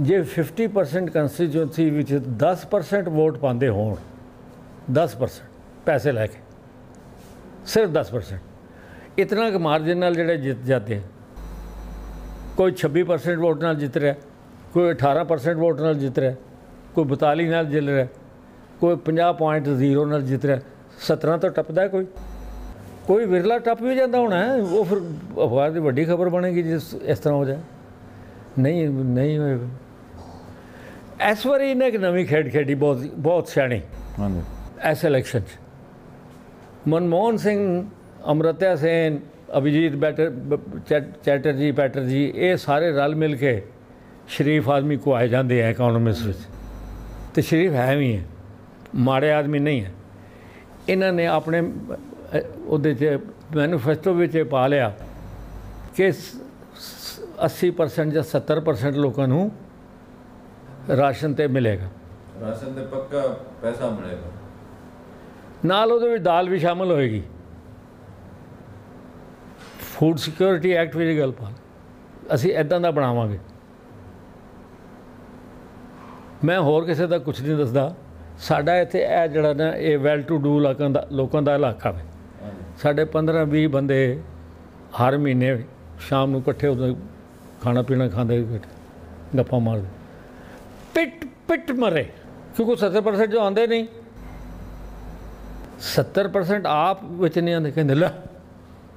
ਜੇ 50% ਕੰਸਟੀਚੁਐਂਸੀ ਵਿੱਚ 10% ਵੋਟ ਪਾਉਂਦੇ ਹੋਣ 10% ਪੈਸੇ ਲੈ ਕੇ ਸਿਰਫ 10% ਇਤਨਾ ਕਿ ਮਾਰਜਨ ਨਾਲ ਜਿਹੜੇ ਜਿੱਤ ਜਾਂਦੇ ਕੋਈ 26% ਵੋਟ ਨਾਲ ਜਿੱਤ ਰਿਹਾ ਕੋਈ 18% ਵੋਟ ਨਾਲ ਜਿੱਤ ਰਿਹਾ ਕੋਈ 42 ਨਾਲ ਜਿੱਤ ਰਿਹਾ ਕੋਈ 50.0 ਨਾਲ ਜਿੱਤ ਰਿਹਾ 17 ਤੋਂ ਟੱਪਦਾ ਕੋਈ ਕੋਈ ਵਿਰਲਾ ਟੱਪ ਵੀ ਜਾਂਦਾ ਹੋਣਾ ਉਹ ਫਿਰ ਅਫਵਾਹ ਦੀ ਵੱਡੀ ਖਬਰ ਬਣੇਗੀ ਜੇ ਇਸ ਤਰ੍ਹਾਂ ਹੋ ਜਾਏ ਨਹੀਂ ਨਹੀਂ ਹੋਏਗਾ ਇਸ ਵਾਰੀ ਇਹਨੇ ਇੱਕ ਨਵੀਂ ਖੇਡ ਖੇਡੀ ਬਹੁਤ ਬਹੁਤ ਸਿਆਣੀ ਹਾਂਜੀ ਐਸ ਇਲੈਕਸ਼ਨ ਚ ਮਨਮੋਹਨ ਸਿੰਘ ਅਮਰਤਿਆ ਸੇਨ ਅਭਿਜੀਤ ਬੈਟਰ ਚੈਟਰਜੀ ਪੈਟਰਜੀ ਇਹ ਸਾਰੇ ਰਲ ਮਿਲ ਕੇ ਸ਼ਰੀਫ ਆਦਮੀ ਕੋ ਆਏ ਜਾਂਦੇ ਆ ਇਕਨੋਮਿਸਟ ਵਿੱਚ ਤੇ ਸ਼ਰੀਫ ਹੈ ਵੀ ਹੈ ਮਾੜੇ ਆਦਮੀ ਨਹੀਂ ਹੈ ਇਹਨਾਂ ਨੇ ਆਪਣੇ ਉਹਦੇ 'ਚ ਮੈਨੀਫੈਸਟੋ ਵਿੱਚ ਪਾ ਲਿਆ ਕਿ 80% ਜਾਂ 70% ਲੋਕਾਂ ਨੂੰ ਰਾਸ਼ਨ ਤੇ ਮਿਲੇਗਾ ਰਾਸ਼ਨ ਤੇ ਪੱਕਾ ਪੈਸਾ ਮਿਲੇਗਾ ਨਾਲ ਉਹਦੇ ਵਿੱਚ ਦਾਲ ਵੀ ਸ਼ਾਮਲ ਹੋਏਗੀ ਫੂਡ ਸਿਕਿਉਰਿਟੀ ਐਕਟ ਵੀ ਗੱਲ ਪਾ ਅਸੀਂ ਇਦਾਂ ਦਾ ਬਣਾਵਾਂਗੇ ਮੈਂ ਹੋਰ ਕਿਸੇ ਦਾ ਕੁਝ ਨਹੀਂ ਦੱਸਦਾ ਸਾਡਾ ਇੱਥੇ ਇਹ ਜਿਹੜਾ ਨਾ ਇਹ ਵੈਲ ਟੂ ਡੂ ਲੋਕਾਂ ਦਾ ਲੋਕਾਂ ਦਾ ਇਲਾਕਾ ਹੈ ਸਾਡੇ 15 20 ਬੰਦੇ ਹਰ ਮਹੀਨੇ ਸ਼ਾਮ ਨੂੰ ਇਕੱਠੇ ਹੁੰਦੇ ਖਾਣਾ ਪੀਣਾ ਖਾਂਦੇ ਬੈਠ ਗੱਪਾਂ ਮਾਰਦੇ ਪਿੱਟ ਪਿੱਟ ਮਰੇ ਕਿਉਂਕਿ 70% ਜੋ ਆਉਂਦੇ ਨਹੀਂ 70% ਆਪ ਵਿੱਚ ਨਹੀਂ ਆਉਂਦੇ ਕਹਿੰਦੇ ਲੈ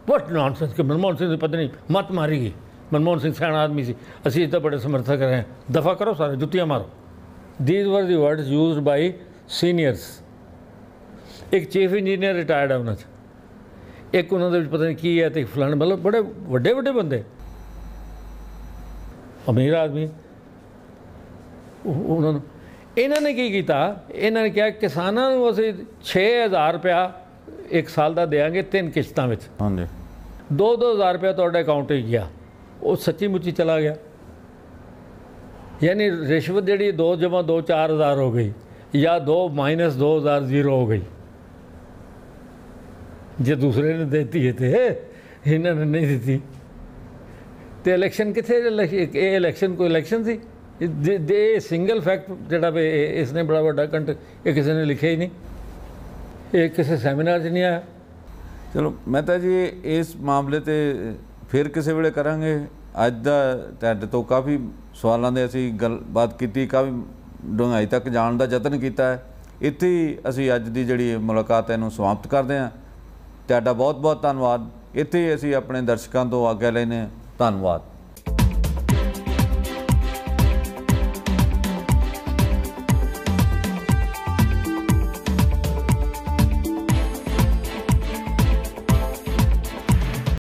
ਵਾਟ ਨੌਨਸੈਂਸ ਕਿ ਮਨਮੋਹਨ ਸਿੰਘ ਦੀ ਪਤਨੀ ਮਤ ਮਾਰੀ ਗਈ ਮਨਮੋਹਨ ਸਿੰਘ ਸਿਆਣਾ ਆਦਮੀ ਸੀ ਅਸੀਂ ਤਾਂ ਬੜੇ ਸਮਰਥਕ ਰਹੇ ਦਫਾ ਕਰੋ ਸਾਰੇ ਜੁੱਤੀਆਂ ਮਾਰੋ These were the words used by seniors. ਇੱਕ ਚੀਫ ਇੰਜੀਨੀਅਰ ਰਿਟਾਇਰਡ ਆ ਉਹਨਾਂ 'ਚ ਇੱਕ ਉਹਨਾਂ ਦੇ ਵਿੱਚ ਪਤਾ ਨਹੀਂ ਕੀ ਹੈ ਤੇ ਫਲਾਣ ਮਤਲਬ ਬੜੇ ਵੱਡੇ ਵੱਡੇ ਬੰਦੇ ਅਮੀਰ ਆਦਮੀ ਉਹਨਾਂ ਨੂੰ ਇਹਨਾਂ ਨੇ ਕੀ ਕੀਤਾ ਇਹਨਾਂ ਨੇ ਕਿਹਾ ਕਿਸਾਨਾਂ ਨੂੰ ਅਸੀਂ 6000 ਰੁਪਇਆ ਇੱਕ ਸਾਲ ਦਾ ਦੇਾਂਗੇ ਤਿੰਨ ਕਿਸ਼ਤਾਂ ਵਿੱਚ ਹਾਂਜੀ 2-2000 ਰੁਪਇਆ ਤੁਹਾਡੇ ਅਕਾਊਂਟ 'ਚ ਗਿਆ ਉਹ ਸੱਚੀ ਮੁੱਚੀ ਚਲਾ ਗਿਆ ਯਾਨੀ ਰਿਸ਼ਵਤ ਜਿਹੜੀ 2 ਜਮਾ 2 4000 ਹੋ ਗਈ ਜਾਂ 2 2000 0 ਹੋ ਗਈ ਜੇ ਦੂਸਰੇ ਨੇ ਦਿੱਤੀ ਹੈ ਤੇ ਇਹਨਾਂ ਨੇ ਨਹੀਂ ਦਿੱਤੀ ਤੇ ਇਲੈਕਸ਼ਨ ਕਿੱਥੇ ਇਹ ਇਲੈਕਸ਼ਨ ਕੋਈ ਇਲੈਕਸ਼ਨ ਸੀ ਦੇ ਸਿੰਗਲ ਫੈਕਟ ਜਿਹੜਾ ਵੀ ਇਸ ਨੇ ਬੜਾ ਵੱਡਾ ਕੰਟ ਇਹ ਕਿਸੇ ਨੇ ਲਿਖਿਆ ਹੀ ਨਹੀਂ ਇਹ ਕਿਸੇ ਸੈਮੀਨਾਰ 'ਚ ਨਹੀਂ ਆਇਆ ਚਲੋ ਮੈਂ ਤਾਂ ਜੀ ਇਸ ਮਾਮਲੇ ਤੇ ਫਿਰ ਕਿਸੇ ਵੇਲੇ ਕਰਾਂਗੇ ਅੱਜ ਦਾ ਤੁਹਾਡੇ ਤੋਂ ਕਾਫੀ ਸਵਾਲਾਂ ਦੇ ਅਸੀਂ ਗੱਲਬਾਤ ਕੀਤੀ ਵੀ ਡੂੰਘਾਈ ਤੱਕ ਜਾਣ ਦਾ ਯਤਨ ਕੀਤਾ ਹੈ ਇੱਥੇ ਅਸੀਂ ਅੱਜ ਦੀ ਜਿਹੜੀ ਮੁਲਾਕਾਤ ਇਹਨੂੰ ਸਮਾਪਤ ਕਰਦੇ ਹਾਂ ਤੁਹਾਡਾ ਬਹੁਤ ਬਹੁਤ ਧੰਨਵਾਦ ਇੱਥੇ ਅਸੀਂ ਆਪਣੇ ਦਰਸ਼ਕਾਂ ਤੋਂ ਅੱਗੇ ਲੈਨੇ ਧੰਨਵਾਦ